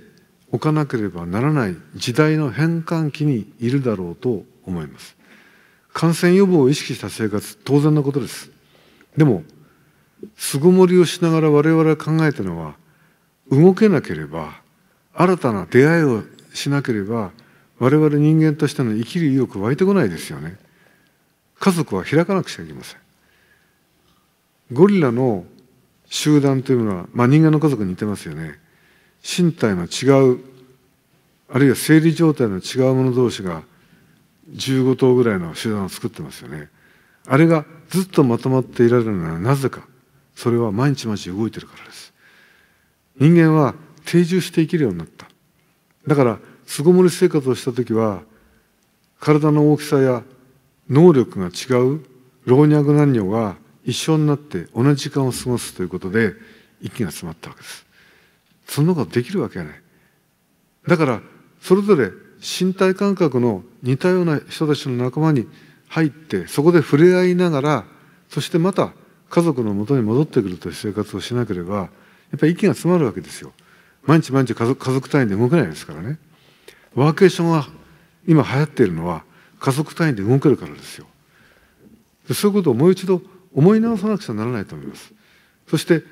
おかなければならない時代の変換期にいるだろうと思います感染予防を意識した生活当然のことですでも巣ごもりをしながら我々が考えたのは動けなければ新たな出会いをしなければ我々人間としての生きる意欲湧いてこないですよね家族は開かなくちゃいけませんゴリラの集団というのは、まあ、人間の家族に似てますよね身体の違うあるいは生理状態の違う者同士が15頭ぐらいの集団を作ってますよねあれがずっとまとまっていられるのはなぜかそれは毎日毎日動いてるからです人間は定住して生きるようになっただから巣ごもり生活をした時は体の大きさや能力が違う老若男女が一緒になって同じ時間を過ごすということで息が詰まったわけです。そんなことできるわけがない。だからそれぞれ身体感覚の似たような人たちの仲間に入ってそこで触れ合いながらそしてまた家族のもとに戻ってくるという生活をしなければやっぱり息が詰まるわけですよ。毎日毎日家族家族単位で動けないですからね。ワーケーションは今流行っているのは加速単位で動けるからですよそういうことをもう一度思い直さなくちゃならないと思いますそして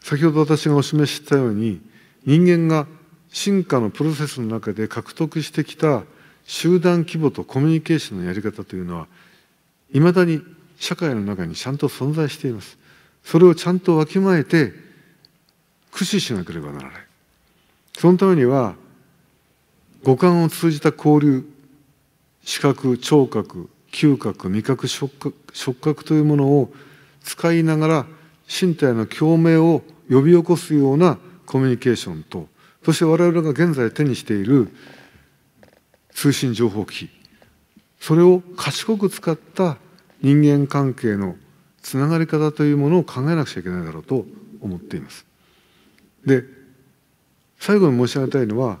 先ほど私がお示ししたように人間が進化のプロセスの中で獲得してきた集団規模とコミュニケーションのやり方というのはいまだに社会の中にちゃんと存在していますそれをちゃんとわきまえて駆使しなければならないそのためには五感を通じた交流視覚聴覚嗅覚味覚触覚触覚というものを使いながら身体の共鳴を呼び起こすようなコミュニケーションとそして我々が現在手にしている通信情報機器それを賢く使った人間関係のつながり方というものを考えなくちゃいけないだろうと思っています。で最後に申し上げたいのは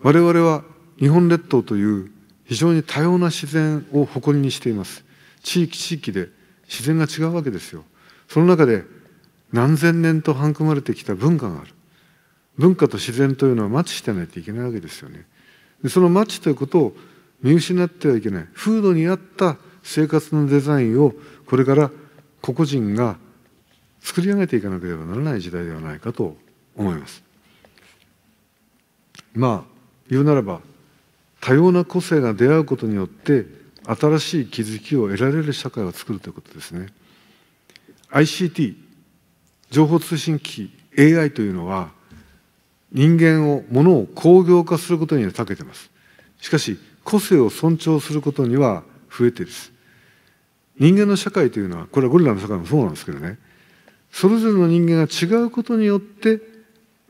我々は日本列島という非常に多様な自然を誇りにしています地域地域で自然が違うわけですよその中で何千年と育まれてきた文化がある文化と自然というのはマッチしてないといけないわけですよねでそのマッチということを見失ってはいけない風土に合った生活のデザインをこれから個々人が作り上げていかなければならない時代ではないかと思いますまあ言うならば多様な個性が出会うことによって新しい気づきを得られる社会を作るということですね ICT 情報通信機器 AI というのは人間をものを工業化することには長けてますしかし個性を尊重することには増えてです人間の社会というのはこれはゴリラの社会もそうなんですけどねそれぞれの人間が違うことによって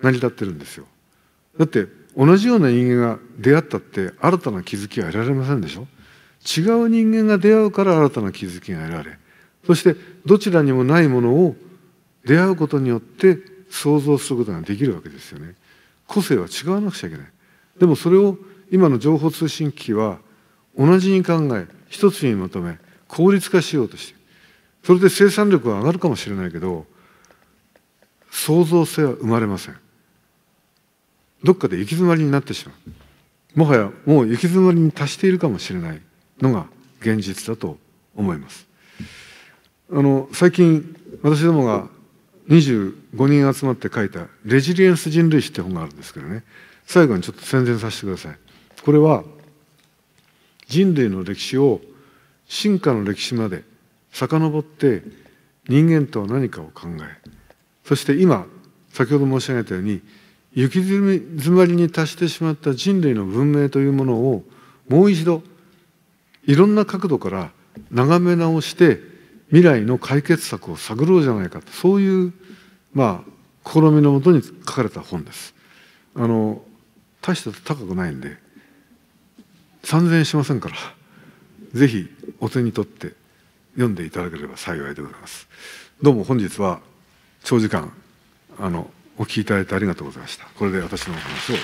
成り立ってるんですよだって同じような人間が出会ったって新たな気づきは得られませんでしょ違う人間が出会うから新たな気づきが得られそしてどちらにもないものを出会うことによって想像することができるわけですよね個性は違わなくちゃいけないでもそれを今の情報通信機器は同じに考え一つにまとめ効率化しようとしてそれで生産力は上がるかもしれないけど創造性は生まれませんどっかで行き詰まりになってしまうもはやもう行き詰まりに達しているかもしれないのが現実だと思いますあの最近私どもが25人集まって書いた「レジリエンス人類史」って本があるんですけどね最後にちょっと宣伝させてくださいこれは人類の歴史を進化の歴史まで遡って人間とは何かを考えそして今先ほど申し上げたように行き詰まりに達してしまった人類の文明というものをもう一度いろんな角度から眺め直して未来の解決策を探ろうじゃないかそういうまあ試みのもとに書かれた本です。あの大した高くないんで3,000円しませんからぜひお手に取って読んでいただければ幸いでございます。どうも本日は長時間あのお聞きいただいてありがとうございました。これで私のお話を